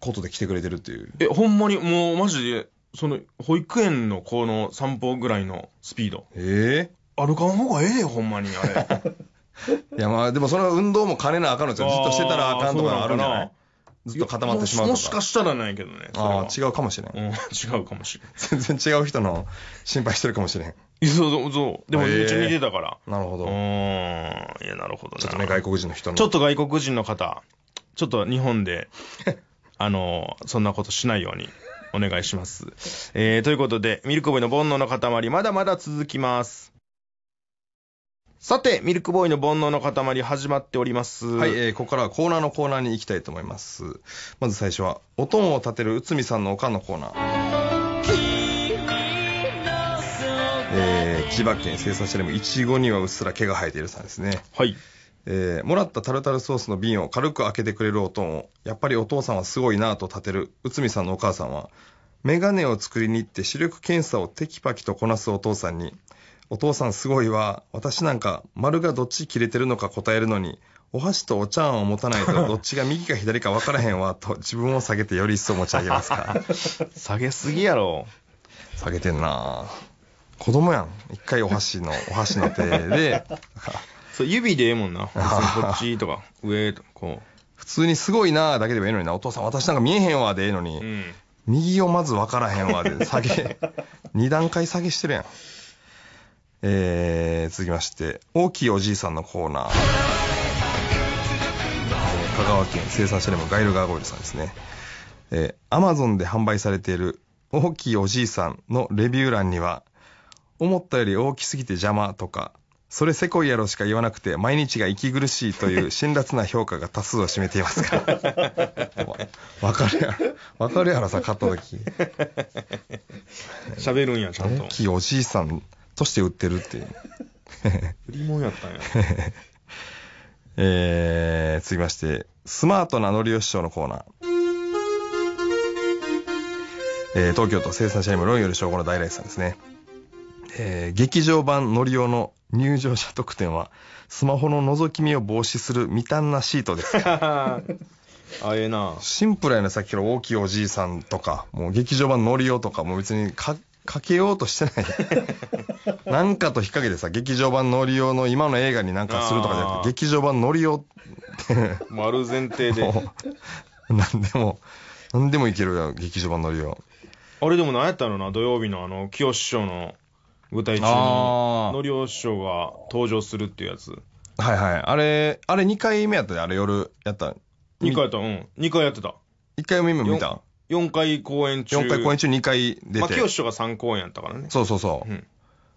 ことで来てくれてるっていうえほんまにもうマジでその、保育園の子の散歩ぐらいのスピード。ええ歩かん方がええよ、ほんまに、あれ。[LAUGHS] いやまあでもそれは運動も兼ねなあかんのですよ。ずっとしてたらあかんとかあるなずっと固まってしまうとか。もしかしたらないけどね。ああ、違うかもしれん。うん、違うかもしれん。全然違う人の心配してるかもしれん。そうそうでもめっちゃ似てたから。なるほど。うん。いや、なるほどちょっとね、外国人の人の。ちょっと外国人の方、ちょっと日本で、[LAUGHS] あの、そんなことしないように。お願いします。えー、ということで、ミルクボーイの煩悩の塊、まだまだ続きます。さて、ミルクボーイの煩悩の塊始まっております。はい、えー、ここからはコーナーのコーナーに行きたいと思います。まず最初は、お供を立てる内海さんのおかんのコーナー。えー、千葉県生産者でもいちごにはうっすら毛が生えているさんですね。はい。えー、もらったタルタルソースの瓶を軽く開けてくれる音を、やっぱりお父さんはすごいなぁと立てる、内海さんのお母さんは、メガネを作りに行って視力検査をテキパキとこなすお父さんに、お父さんすごいわ、私なんか丸がどっち切れてるのか答えるのに、お箸とお茶碗を持たないとどっちが右か左か分からへんわと自分を下げてより一層持ち上げますか下げすぎやろ下げてんな子供やん一回お箸のお箸の手でそう指でええもんな。こっちとか、上とか、こう。普通にすごいなーだけでもええのにな、お父さん私なんか見えへんわでええのに、うん、右をまず分からへんわで下げ、[LAUGHS] 二段階下げしてるやん。えー、続きまして、大きいおじいさんのコーナー。香川県生産者でもガイル・ガーゴイルさんですね。えー、アマゾンで販売されている大きいおじいさんのレビュー欄には、思ったより大きすぎて邪魔とか、それせこいやろしか言わなくて、毎日が息苦しいという [LAUGHS] 辛辣な評価が多数を占めていますから。[LAUGHS] わかるやろ。わかるやろさ、買った時。喋るんや、ちゃんと。きおじいさんとして売ってるっていう。[LAUGHS] 売り物やったんや。えー、続きまして、スマートな乗りお師匠のコーナー。えー、東京都生産者にもロイより称号の大来さんですね。えー、劇場版のりおの入場者特典はスマホの覗き見を防止するミタンなシートです [LAUGHS] ああいうなシンプルやねさっきの大きいおじいさんとかもう劇場版のりおとかも別にかかけようとしてない [LAUGHS] なんかと引っ掛けてさ劇場版のりおの今の映画になんかするとかじゃなくて劇場版のりおって丸前提で何 [LAUGHS] でも何でもいけるよ劇場版のりおあれでも何やったのな土曜日のあの清師匠の舞台中にのりお師匠が登場するっていうやつはいはい。あれ、あれ2回目やったで、あれ夜やった。2回やったうん2回やってた1回目も見た4回公演中 ?4 回公演中2回出まあ、て。清師匠が3公演やったからねそうそうそう。うん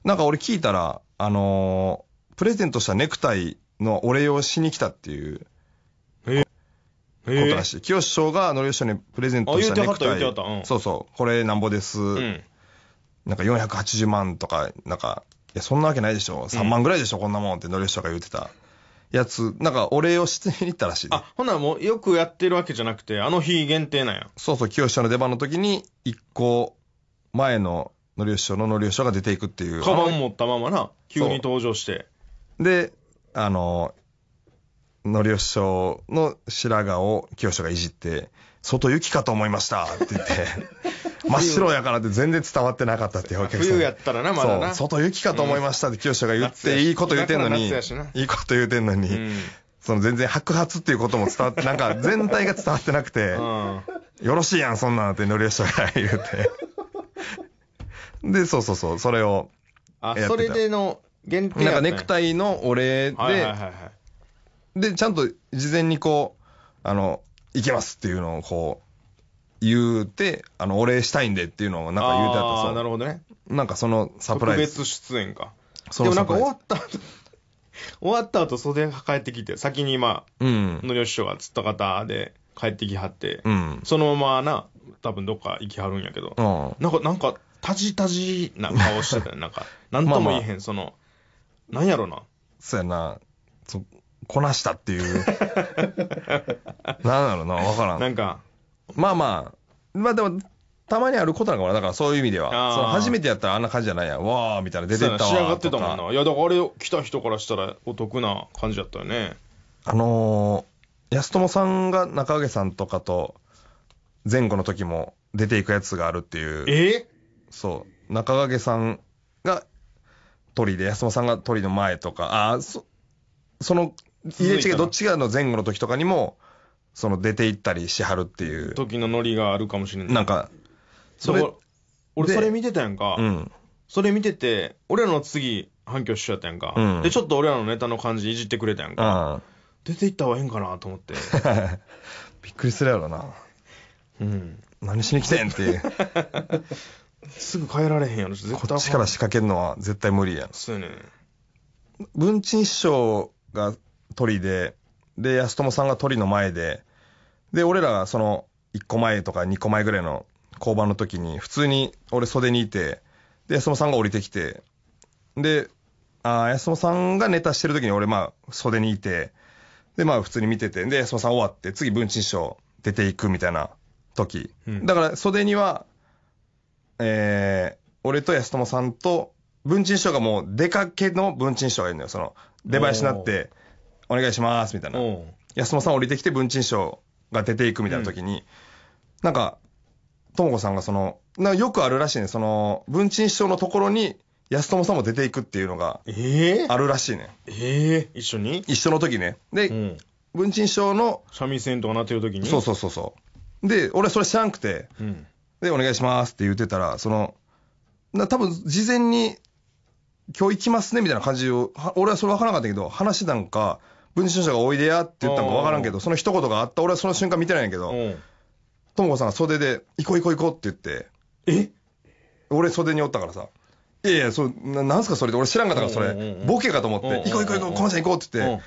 なんか俺聞いたら、あのープレゼントしたネクタイのお礼をしに来たっていうへことらしい。清師匠がのりお師匠にプレゼントしたあ言うてはった言うてはったうんそうそう。これなんぼです。うんなんか480万とか、なんか、いや、そんなわけないでしょ。3万ぐらいでしょ、こんなもんって乗り人が言ってた。やつ、なんかお礼をしに行ったらしい、あ、ほなもうよくやってるわけじゃなくて、あの日限定なんや。そうそう、清志師の出番の時に、一個前ののりお師匠ののりお師匠が出ていくっていう。カバン持ったままな、急に登場して。で、あの、のりお師匠の白髪を清志師がいじって、外行きかと思いましたって言って [LAUGHS] [LAUGHS] 真っ白やからって全然伝わってなかったっていうお客さん冬やったらなまだな外雪かと思いましたって清志が言って、いいこと言ってんのにいいこと言うてんのに、その全然白髪っていうことも伝わって、[LAUGHS] なんか全体が伝わってなくて、よろしいやん、そんなんって乗りんが言うて。[LAUGHS] で、そうそうそう、それをやってた。あ、それでの限定なんかネクタイのお礼で、はいはいはい、で、ちゃんと事前にこう、あの、行けますっていうのをこう言うて、あの、お礼したいんでっていうのをなんか言うてあったそう。なるほどね。なんかそのサプライズ。特別出演か。そでもなんか終わった後、終わった後袖が帰ってきて、先にまあ、うん。のりお師匠が釣った方で帰ってきはって、うん。そのままな、多分どっか行きはるんやけど、うん。なんか、なんか、たじたじな顔してたよ、[LAUGHS] なんか、なんとも言えへん、まあまあ、その、なんやろな。そうやな。こなしたっていう。[LAUGHS] なんだろうな、わからん。なんか、まあまあ、まあでも、たまにあることなのかな、だからそういう意味では。その初めてやったらあんな感じじゃないやん。わーみたいな、出てったわ仕上がってたもんな。いや、だからあれ来た人からしたらお得な感じだったよね。あのー、安友さんが中揚さんとかと、前後の時も出ていくやつがあるっていう。えそう。中影さんが鳥で、安友さんが鳥の前とか、ああ、そ、その、入れ違い、どっちがの前後の時とかにも、その出て行ったりしはるっていう。時のノリがあるかもしれない。なんか、それ、俺それ見てたやんか。うん。それ見てて、俺らの次、反響しちゃったやんか、うん、で、ちょっと俺らのネタの感じいじってくれたやんか。うん、出て行った方がええんかなと思って。[LAUGHS] びっくりするやろな。うん。何しに来てんっていう。[LAUGHS] すぐ帰られへんやろ、絶対。こっちから仕掛けるのは絶対無理やん。そうやね文鎮師匠が鳥で、で、安友さんが鳥の前で、で、俺らがその1個前とか2個前ぐらいの交番の時に、普通に俺袖にいて、で、安本さんが降りてきて、で、あ安本さんがネタしてる時に俺まあ袖にいて、で、まあ普通に見てて、で、安本さん終わって、次文鎮師匠出ていくみたいな時。うん、だから袖には、えー、俺と安友さんと、文鎮師匠がもう出かけの文鎮師匠がいるのよ。その、出囃子になって、お願いします、みたいな。安友さん降りてきて文鎮師匠が出ていくみたいな時に、なんか、ともこさんがその、なよくあるらしいね。その、文鎮師匠のところに、安友さんも出ていくっていうのが、あるらしいね。ええ一緒に一緒の時ね。で、うん文鎮師匠の、三味線とかなってる時にそうそうそうそう。で、俺それ知らんくて、うんで、お願いしますって言ってたら、その、な多分事前に、今日行きますねみたいな感じを、俺はそれ分からなかったけど、話なんか、文春社がおいでやって言ったんか分からんけど、その一言があった、俺はその瞬間見てないんやけど、とも子さんが袖で、行こう行こう行こうって言って、え俺袖におったからさ、いやいや、そななんすかそれって、俺知らんかったから、それ、ボケかと思って、行こう行こう行こう、コのちゃん行こうって言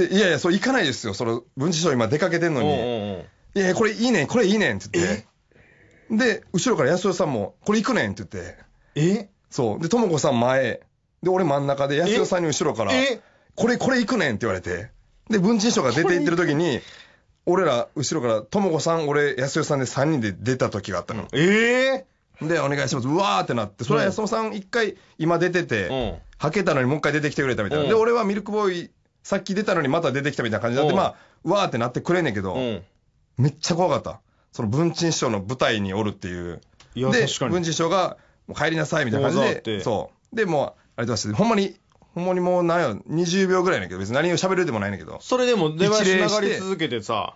って、で、いやいや、そう行かないですよ、その文春社今出かけてんのに、いやいや、これいいねん、これいいねんって言って、で、後ろから安代さんも、これ行くねんって言って、えそう、で、とも子さん前、で、俺真ん中で、安代さんに後ろから、ええこれ、これ行くねんって言われて。で、文珍賞が出て行ってる時に、俺ら、後ろから、ともこさん、俺、安代さんで3人で出た時があったの。ええー、で、お願いします。うわーってなって、それは安代さん一回、今出てて、うん、はけたのにもう一回出てきてくれたみたいな。うん、で、俺はミルクボーイ、さっき出たのにまた出てきたみたいな感じになって、まあ、うわーってなってくれんねんけど、めっちゃ怖かった。その文珍師匠の舞台におるっていう。いで、文珍師匠が、もう帰りなさいみたいな感じで、そう。で、もう、ありがとうございましほんまにほんまにもうなんや、20秒ぐらいだけど、別に何を喋るでもないんだけど。それでも電話しながり続けてさ、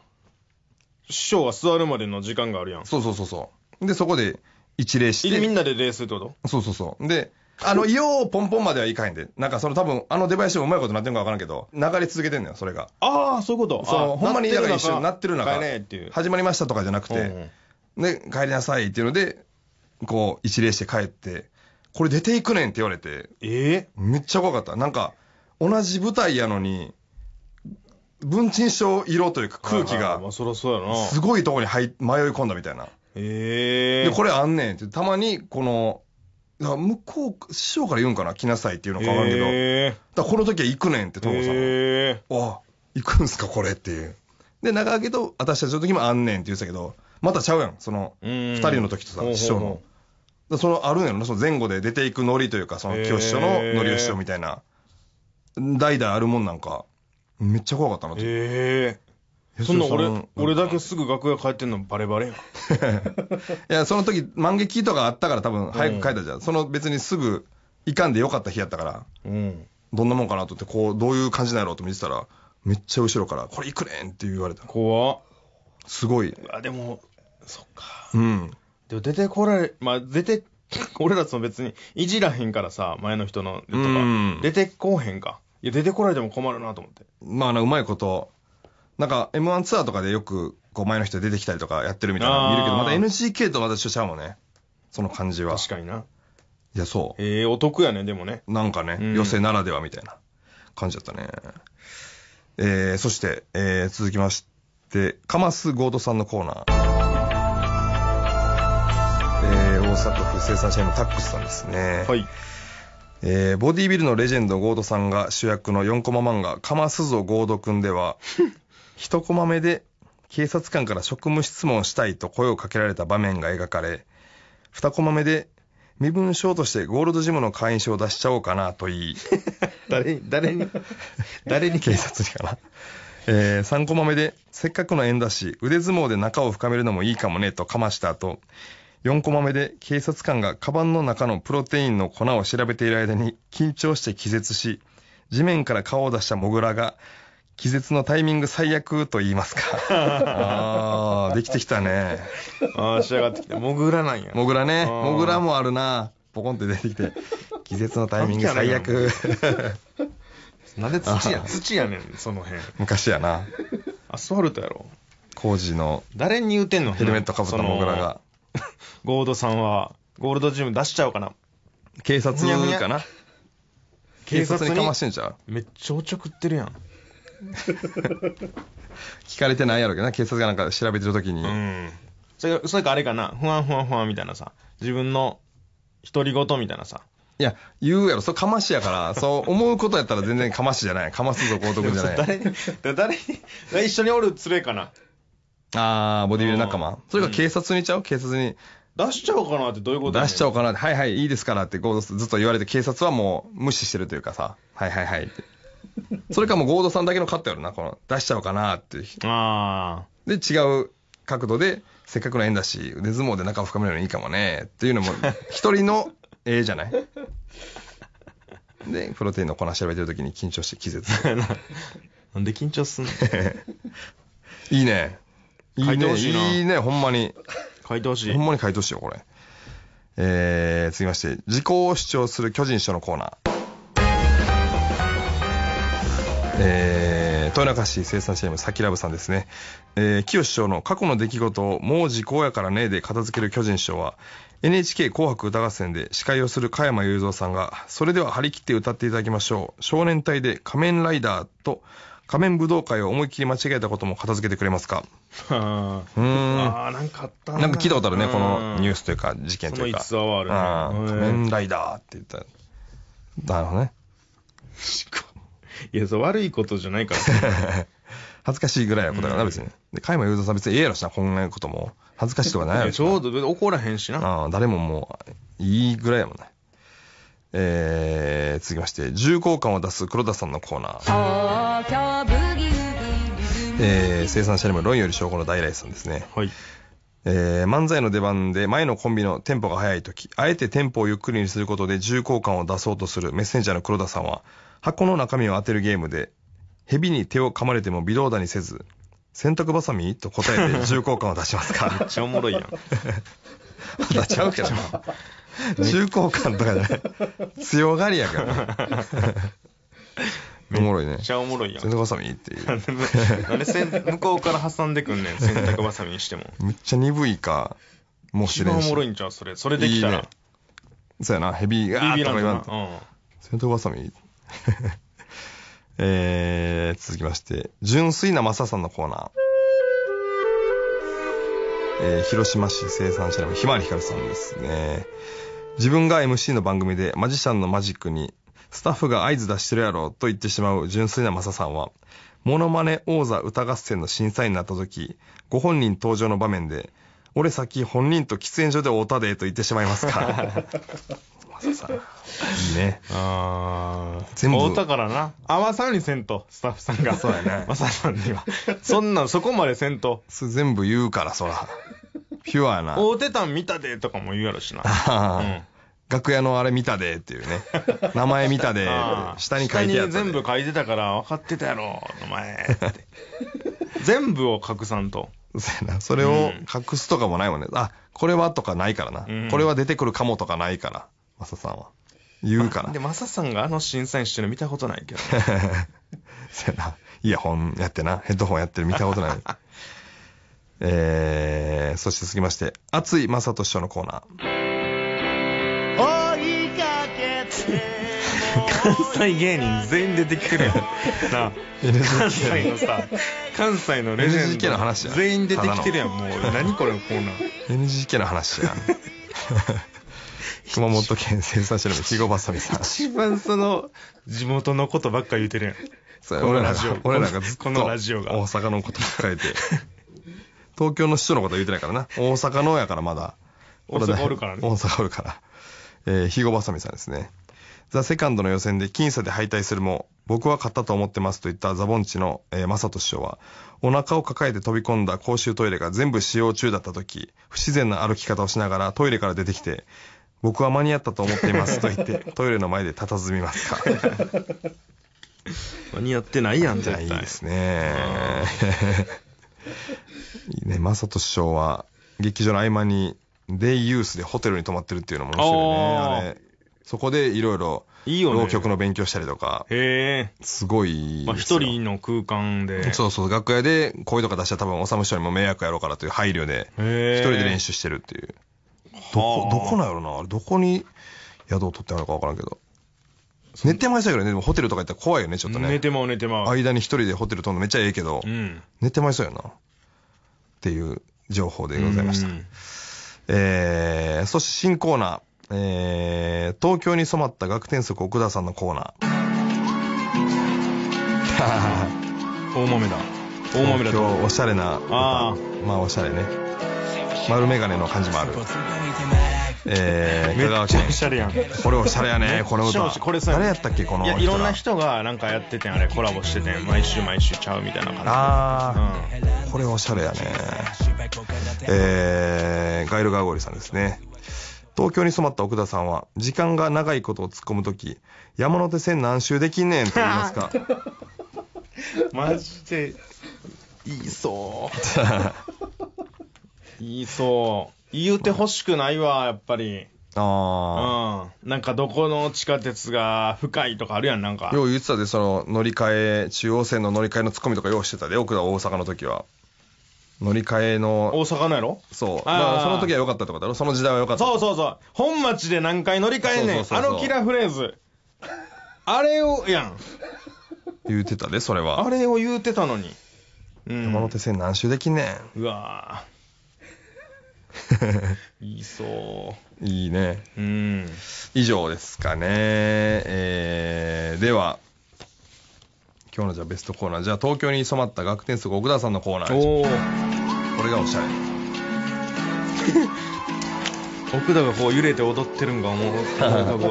師匠が座るまでの時間があるやん。そうそうそうそう。で、そこで一礼して。みんなで礼するってことそうそうそう。で、あの、よ [LAUGHS] うポンポンまではいかへんで。なんかその多分、あの出囃子もうまいことなってんのかわからんけど、流れ続けてんのよ、それが。ああ、そういうことそう、ほんまに、だから一緒になってる中、始まりましたとかじゃなくて、うんうん、で、帰りなさいっていうので、こう、一礼して帰って、これ出ていくねんって言われて、えー、めっちゃ怖かった。なんか、同じ舞台やのに、文鎮症色というか空気が、すごいとこに入迷い込んだみたいな。えー、で、これあんねんって、たまにこの、向こう、師匠から言うんかな来なさいっていうのかわかんけど、えー、だこの時は行くねんって、東郷さんが。えー、あ、行くんすかこれっていう。で、中明けと私たちの時もあんねんって言ってたけど、またちゃうやん。その、二人の時とさ、師匠の。そのあるんやろな、その前後で出ていくノリというか、その清志師匠のノリを師匠みたいな、代々あるもんなんか、めっちゃ怖かったなって。えそんな俺、俺だけすぐ楽屋帰ってんのバレバレやん。[LAUGHS] いや、その時、万劇とかあったから多分早く帰ったじゃん。うん、その別にすぐ行かんでよかった日やったから、うん、どんなもんかなと思って、こう、どういう感じなんやろうと見てたら、めっちゃ後ろから、これいくねんって言われた。怖すごい。あ、でも、そっか。うん。でも出てこられ、まあ、出て、[LAUGHS] 俺らその別にいじらへんからさ、前の人のとか、うん出てこうへんか。いや、出てこられても困るなと思って。まあ、あの、うまいこと、なんか M1 ツアーとかでよく、こう前の人出てきたりとかやってるみたいなの見るけど、また NGK とまた一緒ちゃうもんね。その感じは。確かにな。いや、そう。ええお得やね、でもね。なんかね、寄せならではみたいな感じだったね。えー、そして、えー、続きまして、カマスゴードさんのコーナー。しと生産者のタックスさんですね。はい。えー、ボディビルのレジェンドゴードさんが主役の4コマ漫画、かますぞゴードくんでは、1 [LAUGHS] コマ目で警察官から職務質問したいと声をかけられた場面が描かれ、2コマ目で身分証としてゴールドジムの会員証を出しちゃおうかなと言い、[LAUGHS] 誰に、誰に、誰に警察にかな。えー、3コマ目で、せっかくの縁だし、腕相撲で仲を深めるのもいいかもね、とかました後、4コマ目で警察官がカバンの中のプロテインの粉を調べている間に緊張して気絶し、地面から顔を出したモグラが、気絶のタイミング最悪と言いますか。[LAUGHS] ああ、できてきたね。ああ、仕上がってきた。モグラなんや。モグラね。モグラもあるな。ポコンって出てきて。気絶のタイミング最悪。[LAUGHS] なんで土や、土やねん、その辺。昔やな。アスファルトやろ。工事の。誰に言うてんのヘルメットかぶったモグラが。[LAUGHS] ゴールドさんは、ゴールドジム出しちゃおうかな。警察にかな警察にかましてんじゃんめっちゃお茶食ってるやん。[LAUGHS] 聞かれてないやろうけどな警察がなんか調べてる時に、うん。それそれかあれかな、ふわんふわんふわんみたいなさ、自分の独り言みたいなさ。いや言うやろそうかましやからそう思うことやったら全然かましじゃないかますぞ高徳 [LAUGHS] じゃない誰に、誰一緒におるつれかな。ああ、ボディビル仲間。それか警察にちゃう警察に。出しちゃおうかなってどういうこと出しちゃおうかなって、はいはい、いいですからってゴードずっと言われて、警察はもう無視してるというかさ、はいはいはいって。それかもうゴードさんだけの勝ったやろな、この、出しちゃおうかなっていう。ああ。で、違う角度で、せっかくの縁だし、腕相撲で仲を深めるのいいかもね、っていうのも、一人のええじゃないで、プロテインの粉調べてるときに緊張して気絶。[LAUGHS] なんで緊張すんの [LAUGHS] いいね。いほしいいいね、ほんまに。書いてほしい。ほんまに書いてほしいよ、これ。えー、続きまして、自己を主張する巨人師匠のコーナー。えー、豊中市生産 CM さきらぶさんですね。えー、清師匠の過去の出来事をもう時効やからねえで片付ける巨人師匠は、NHK 紅白歌合戦で司会をする加山雄三さんが、それでは張り切って歌っていただきましょう。少年隊で仮面ライダーと仮面武道会を思いっきり間違えたことも片付けてくれますか [LAUGHS] ああ、なんかあったな。なんか聞いたことあるね、このニュースというか、事件というか。その逸話ね。仮面ライダーって言った。ら。だほね。いや、そう悪いことじゃないから。[LAUGHS] 恥ずかしいぐらいのことだな、別に。で、加山雄三さん別にええやろしな、こんなことも。恥ずかしいとかないやろちょうど怒らへんしな。ああ、誰ももう、いいぐらいやもんね。えー、続きまして、重厚感を出す黒田さんのコーナー。えー、生産者にも論より証拠の大来さんですね。はい。えー、漫才の出番で前のコンビのテンポが速い時、あえてテンポをゆっくりにすることで重厚感を出そうとするメッセンジャーの黒田さんは、箱の中身を当てるゲームで、蛇に手を噛まれても微動だにせず、洗濯バサミと答えて重厚感を出しますか。めっちゃおもろいやん。[LAUGHS] 出ちゃうけど [LAUGHS] [LAUGHS] 中高感とかじゃない強がりやから [LAUGHS] おもろいねめっちゃおもろいやん洗濯ばさみっていう [LAUGHS] なんでせん向こうから挟んでくんねん洗濯ばさみにしてもむっちゃ鈍いかもし一れ番んおもろいんちゃうそれそれできたいいらねそうやなヘビーガーとかんんと洗濯ばさみえー、続きまして純粋なマサさんのコーナーえー広島市生産者のひまわりひかるさんですね自分が MC の番組でマジシャンのマジックにスタッフが合図出してるやろと言ってしまう純粋なマサさんは、モノマネ王座歌合戦の審査員になった時、ご本人登場の場面で、俺先本人と喫煙所で会うたでと言ってしまいますから。[LAUGHS] マサさん。いいね。あ全部。会うたからな。合わさにせんと、スタッフさんが。そうやね。マサさんには。そんなんそこまでせんと。全部言うから、そら。ピュアな。大手たん見たでとかも言うやろしな。あうん、楽屋のあれ見たでっていうね。[LAUGHS] 名前見たで、下に書いてあった。全部書いてたから分かってたやろ、お前って。[LAUGHS] 全部を隠さんと。それを隠すとかもないもんね。うん、あ、これはとかないからな、うん。これは出てくるかもとかないから、マサさんは。言うから。で、マサさんがあの審査員してるの見たことないけど、せ [LAUGHS] やな。イヤホンやってな、ヘッドホンやってる見たことない。えー、そして続きまして、熱井正匠のコーナー。追いかけて関西芸人全員出てきてるやん [LAUGHS] な関西のさ関西のレジェンドの話や全員出てきてるやんもう何これコーナー NGK の話やん [LAUGHS] 熊本県生産者の肥後ばさみさん一番その地元のことばっか言うてるやん俺らが俺らがずっとこのラジオが大阪のことばっか言って東京の市長のこと言うてないからな。大阪のやからまだ。大阪おるからね。大阪おるから。えー、ひごばさみさんですね。ザ・セカンドの予選で僅差で敗退するも、僕は勝ったと思ってますと言ったザ・ボンチの、えー、正人師匠は、お腹を抱えて飛び込んだ公衆トイレが全部使用中だった時、不自然な歩き方をしながらトイレから出てきて、僕は間に合ったと思っていますと言って、[LAUGHS] トイレの前で佇みますか。[LAUGHS] 間に合ってないやん、絶対。いいですね。[LAUGHS] いね、正人師匠は、劇場の合間に、デイユースでホテルに泊まってるっていうのも面白いね。あれそこでいろいろ、いいよね。浪曲の勉強したりとか。へえ。すごいまあ一人の空間で。そうそう、楽屋で声とか出したら多分、おさむ師匠にも迷惑やろうからという配慮で、一人で練習してるっていう。どこ、どこなんやろなあれ、どこに宿を取ってあるのかわからんけど。寝てましたけどね、でもホテルとか行ったら怖いよね、ちょっとね。寝てまう寝てまう。間に一人でホテル取るのめっちゃええけど、うん、寝てまいそうやな。っていう情報でございました。えー、そして新コーナー、えー、東京に染まった学天則奥田さんのコーナー。[LAUGHS] 大豆だ。大豆だ。今日おしゃれな、あまあおしゃれね。丸眼鏡の感じもある。えー、香川県。おしゃれやん。これおしゃれやね、この歌。これ誰やったっけ、このいや、いろんな人がなんかやっててあれ、コラボしてて毎週毎週ちゃうみたいな感じ。ああ、うん、これおしゃれやね。えー、ガイル・ガーゴリさんですね。東京に染まった奥田さんは、時間が長いことを突っ込むとき、山手線何周できんねんと言いますか。[LAUGHS] マジで、言いそう。言 [LAUGHS] いそう。言うてほしくないわ、やっぱり。ああ。うん。なんかどこの地下鉄が深いとかあるやん、なんか。よう言ってたで、その乗り換え、中央線の乗り換えのツッコミとかようしてたで、奥田大阪の時は。乗り換えの。大阪のやろそう。あまあ、その時は良かったとかだろその時代は良かった。そうそうそう。本町で何回乗り換えねそうそうそん。うあのキラフレーズ。あれを、やん。言うてたで、それは。あれを言うてたのに。う山手線何周できんねん。うわぁ。[LAUGHS] いいそう。いいね。うん。以上ですかね。えー、では、今日のじゃベストコーナー。じゃあ、東京に染まった学天則奥田さんのコーナーおお。これがおしゃれ。[LAUGHS] 奥田がこう揺れて踊ってるんか思う [LAUGHS] タバコ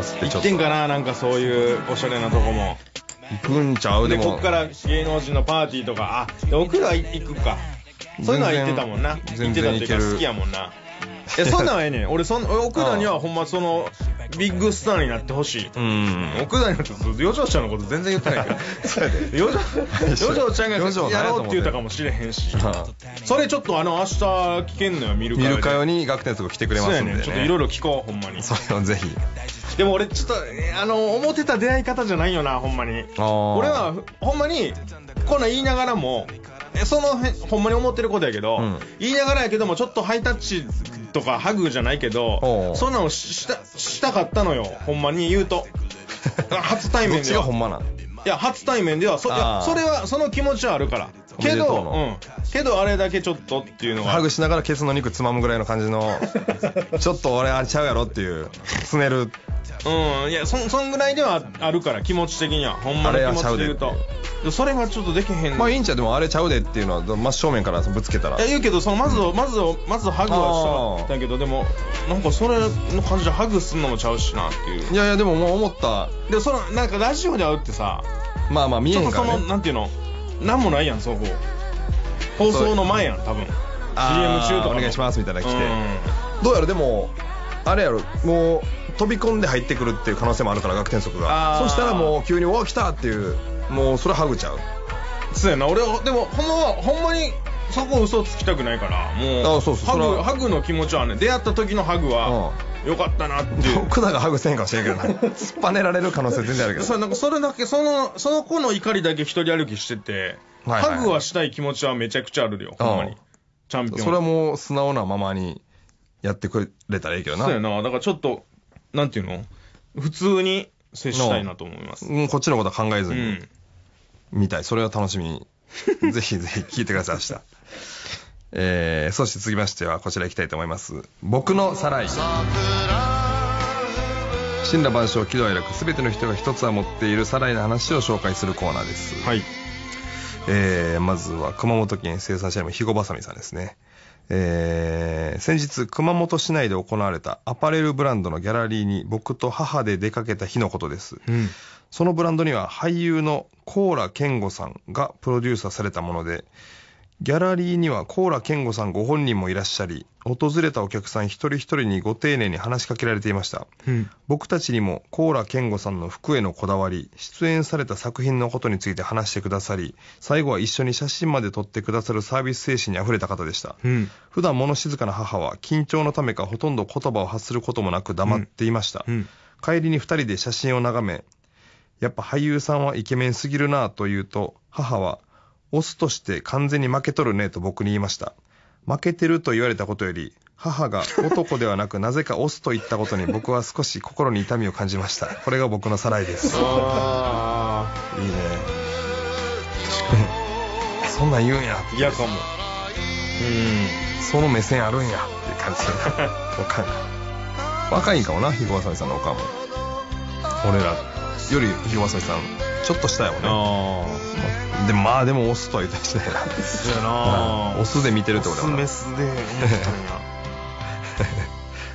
吸ってちょっと。行ってんかななんかそういうおしゃれなとこも。行くんちゃうでも。で、こっから芸能人のパーティーとか、あ、で奥田行くか。そういうのは言ってたもんな言ってたっていうか好きやもんなえそんなんはええねん [LAUGHS] 俺そん奥田にはほんまそのビッグスターになってほしい、うん、奥田になって四条ちゃんのこと全然言ってないけど四条 [LAUGHS] [LAUGHS] ちゃんがやろうって言ったかもしれへんし、それちょっとあの明日聞けんのよ見るよ。見るよに学天と来てくれますんで、ね、ねちょっといろいろ聞こうほんまにそうをぜひでも俺ちょっとあの思ってた出会い方じゃないよなほんまに俺はほんまにこんな言いながらもその辺ほんまに思ってることやけど、うん、言いながらやけどもちょっとハイタッチとかハグじゃないけどそんなのしたしたかったのよほんまに言うと [LAUGHS] 初対面ではほんまなんいや初対面ではそいやそれはその気持ちはあるからけどう、うん、けどあれだけちょっとっていうのはハグしながらケツの肉つまむぐらいの感じの [LAUGHS] ちょっと俺あれちゃうやろっていうすねるうんいやそそんぐらいではあるから気持ち的にはほんまに気持ちで言うとそれはちょっとできへんまあいいんちゃうでもあれちゃうでっていうのは真正面からぶつけたらいや言うけどそのまず、うん、まずまずハグはしただけどでもなんかそれの感じでハグすんのもちゃうしなっていういやいやでももう思ったでそのなんかラジオで会うってさまあまあ見えへんから、ね、そのなんていうの何もないやんそこ放送の前やん多分 CM 中とかお願いしますみたいな来て、うん、どうやらでもあれやろもう飛び込んで入ってくるっていう可能性もあるから学天則がそしたらもう急に「お来た!」っていうもうそれはグちゃうそうやな俺はでもほんまはほんまにそこ嘘つきたくないからもうあそうそうハグハグの気持ちはね出会った時のハグは、よかったなっていう僕らがハグせんかもしれんけどな [LAUGHS] 突っぱねられる可能性全然あるけどそなんかそれだけそのその子の怒りだけ一人歩きしてて、はいはいはい、ハグはしたい気持ちはめちゃくちゃあるよ、ほんまにチャンピオンそれはもう素直なままにやってくれたらいいけどなそうやなだからちょっとなんていうの普通に接したいなと思います。うん、こっちのことは考えずに見たい。それは楽しみに。[LAUGHS] ぜひぜひ聞いてください、明日。えー、そして続きましては、こちら行きたいと思います。僕のサライ。神羅万象、喜怒哀楽、すべての人が一つは持っているサライの話を紹介するコーナーです。はい。えー、まずは熊本県生産者の肥後ばさみさんですね。えー、先日、熊本市内で行われたアパレルブランドのギャラリーに僕と母で出かけた日のことです。うん、そのブランドには俳優のコーラ健吾さんがプロデューサーされたもので、ギャラリーにはラケ健吾さんご本人もいらっしゃり、訪れたお客さん一人一人にご丁寧に話しかけられていました。うん、僕たちにもラケ健吾さんの服へのこだわり、出演された作品のことについて話してくださり、最後は一緒に写真まで撮ってくださるサービス精神に溢れた方でした。うん、普段物静かな母は緊張のためかほとんど言葉を発することもなく黙っていました。うん、帰りに二人で写真を眺め、やっぱ俳優さんはイケメンすぎるなと言うと、母は、オスとして完全に負けとるねと僕に言いました。負けてると言われたことより、母が男ではなくなぜかオスと言ったことに僕は少し心に痛みを感じました。これが僕のさらいです。ああ、いいね。そんなん言うんや。嫌かも。うん。その目線あるんやっていう感じ。わかんない。若いんかもな、ひごわさみさんのおかも。俺らよりひごわさみさんちょっとしたよねでまあでもオスとは言ってましたねなオス [LAUGHS] で見てるってことだオスメスで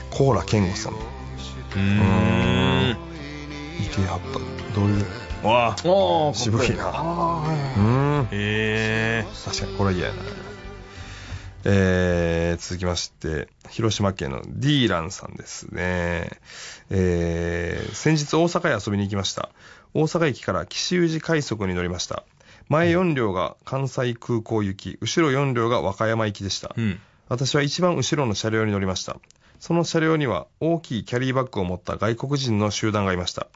コーラ健吾さんうん池はったどういうわあ渋いなうんええ確かにこれ嫌やなえー、続きまして、広島県のディーランさんですね。えー、先日大阪へ遊びに行きました。大阪駅から岸宇治快速に乗りました。前4両が関西空港行き、後ろ4両が和歌山行きでした。うん、私は一番後ろの車両に乗りました。その車両には大きいキャリーバッグを持った外国人の集団がいました。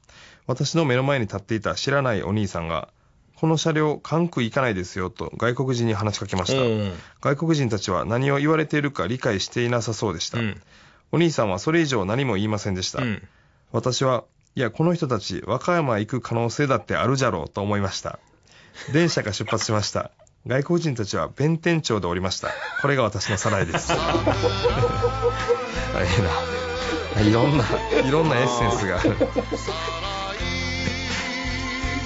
私の目の前に立っていた知らないお兄さんが、この車両、関空行かないですよと外国人に話しかけました。うん外国人たちは何を言われているか理解していなさそうでした。うん、お兄さんはそれ以上何も言いませんでした。うん、私はいや、この人たち、和歌山行く可能性だってあるじゃろうと思いました。電車が出発しました。外国人たちは弁天町でおりました。これが私のサライです。大 [LAUGHS] 変いろんな、いろんなエッセンスがある。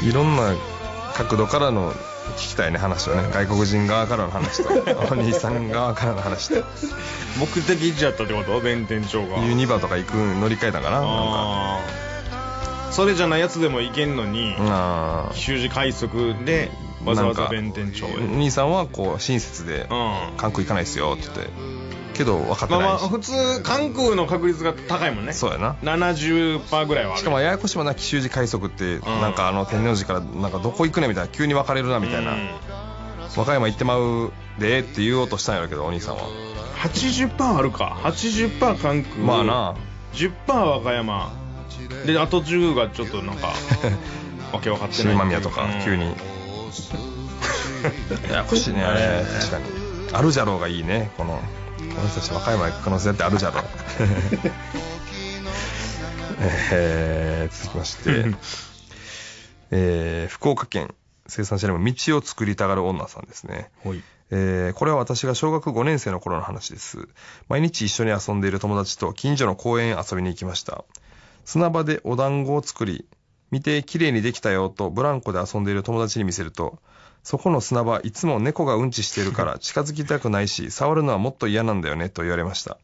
いろんな角度からの聞きたいね話をね外国人側からの話とお兄さん側からの話と [LAUGHS] 目的地やったってこと弁天町がユニバとか行く乗り換えたかななんかそれじゃないやつでもいけんのに習字快速でわざわざ弁天町へ兄さんはこう親切で「関空行かないですよ」って言ってけど分かってないまあ、まあ普通関空の確率が高いもんねそうやな70%ぐらいはしかもややこしもな奇襲時快速って、うん、なんかあの天王寺からなんかどこ行くねみたいな急に別れるなみたいな、うん、和歌山行ってまうでって言おうとしたんやろけどお兄さんは80%あるか80%関空まあな10%和歌山でと10がちょっとなんか [LAUGHS] わけ分かってない新間宮とか、急に [LAUGHS] ややこしいねあれ確かにあるじゃろうがいいねこの俺たち若い山行く可能性だってあるじゃろう [LAUGHS] えー、続きまして、えー、福岡県生産者にも道を作りたがる女さんですね。はい。えー、これは私が小学5年生の頃の話です。毎日一緒に遊んでいる友達と近所の公園へ遊びに行きました。砂場でお団子を作り、見て綺麗にできたよとブランコで遊んでいる友達に見せると、そこの砂場いつも猫がうんちしてるから近づきたくないし、触るのはもっと嫌なんだよねと言われました。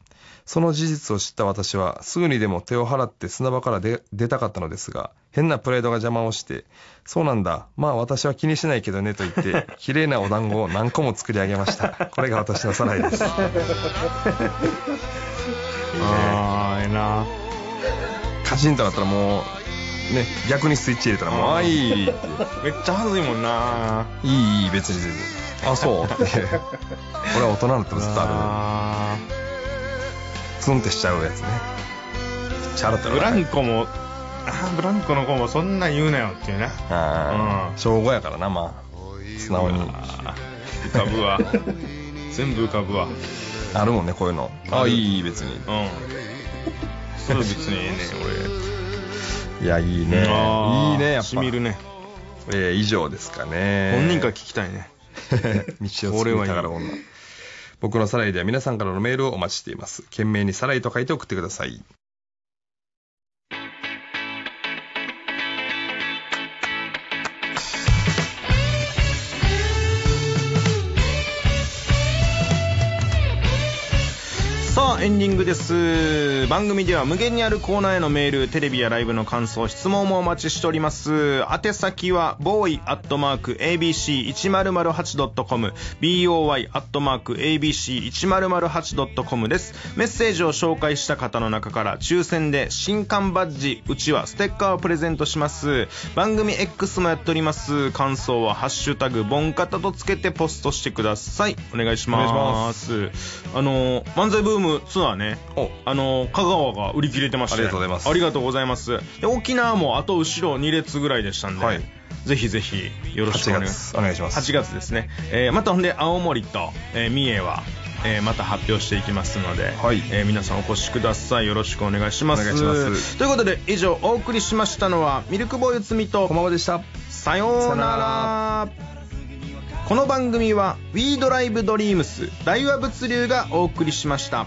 その事実を知った私は、すぐにでも手を払って砂場から出たかったのですが、変なプライドが邪魔をして、そうなんだ、まあ私は気にしないけどねと言って、綺麗なお団子を何個も作り上げました。これが私のさらいです。[LAUGHS] ああ、ええな。カチンとなったらもう、ね、逆にスイッチ入れたらもう、あいいっめっちゃ恥ずいもんな。いい、いい、別に全然。あ、そうって。俺は大人になってもずっとある。ツンってしちゃうやつね。チャラブランコも、あブランコの子もそんな言うなよっていうな。ああ、うん。小5やからな、まあ。素直に。浮かぶわ。[LAUGHS] 全部浮かぶわ。あるもんね、こういうの。あ、いい、別に。うん。それ別にね俺いやいいねいいねやっぱしみるねえー、以上ですかね本人から聞きたいね [LAUGHS] 道を作るら女僕のサライでは皆さんからのメールをお待ちしています懸命にサライと書いて送ってくださいエンディングです番組では無限にあるコーナーへのメールテレビやライブの感想質問もお待ちしております宛先は boy.abc1008.com boy.abc1008.com ですメッセージを紹介した方の中から抽選で新刊バッジうちはステッカーをプレゼントします番組 X もやっております感想は「ハッシュタグボンカタ」とつけてポストしてくださいお願いしますあの漫才ブームツアーね、あの、香川が売り切れてまして、ありがとうございます。ありがとうございます。で沖縄もあと後ろ2列ぐらいでしたんで、はい、ぜひぜひよろしくお願いします。8月ですね。えー、またほんで、青森と、えー、三重は、えー、また発表していきますので、はい、えー、皆さんお越しくださいよろしくお願いしますお願いしますということで以上お送りしましたのはミルクボーイつみとこまばでしたさようならこの番組は WeDriveDreams 大和物流がお送りしました。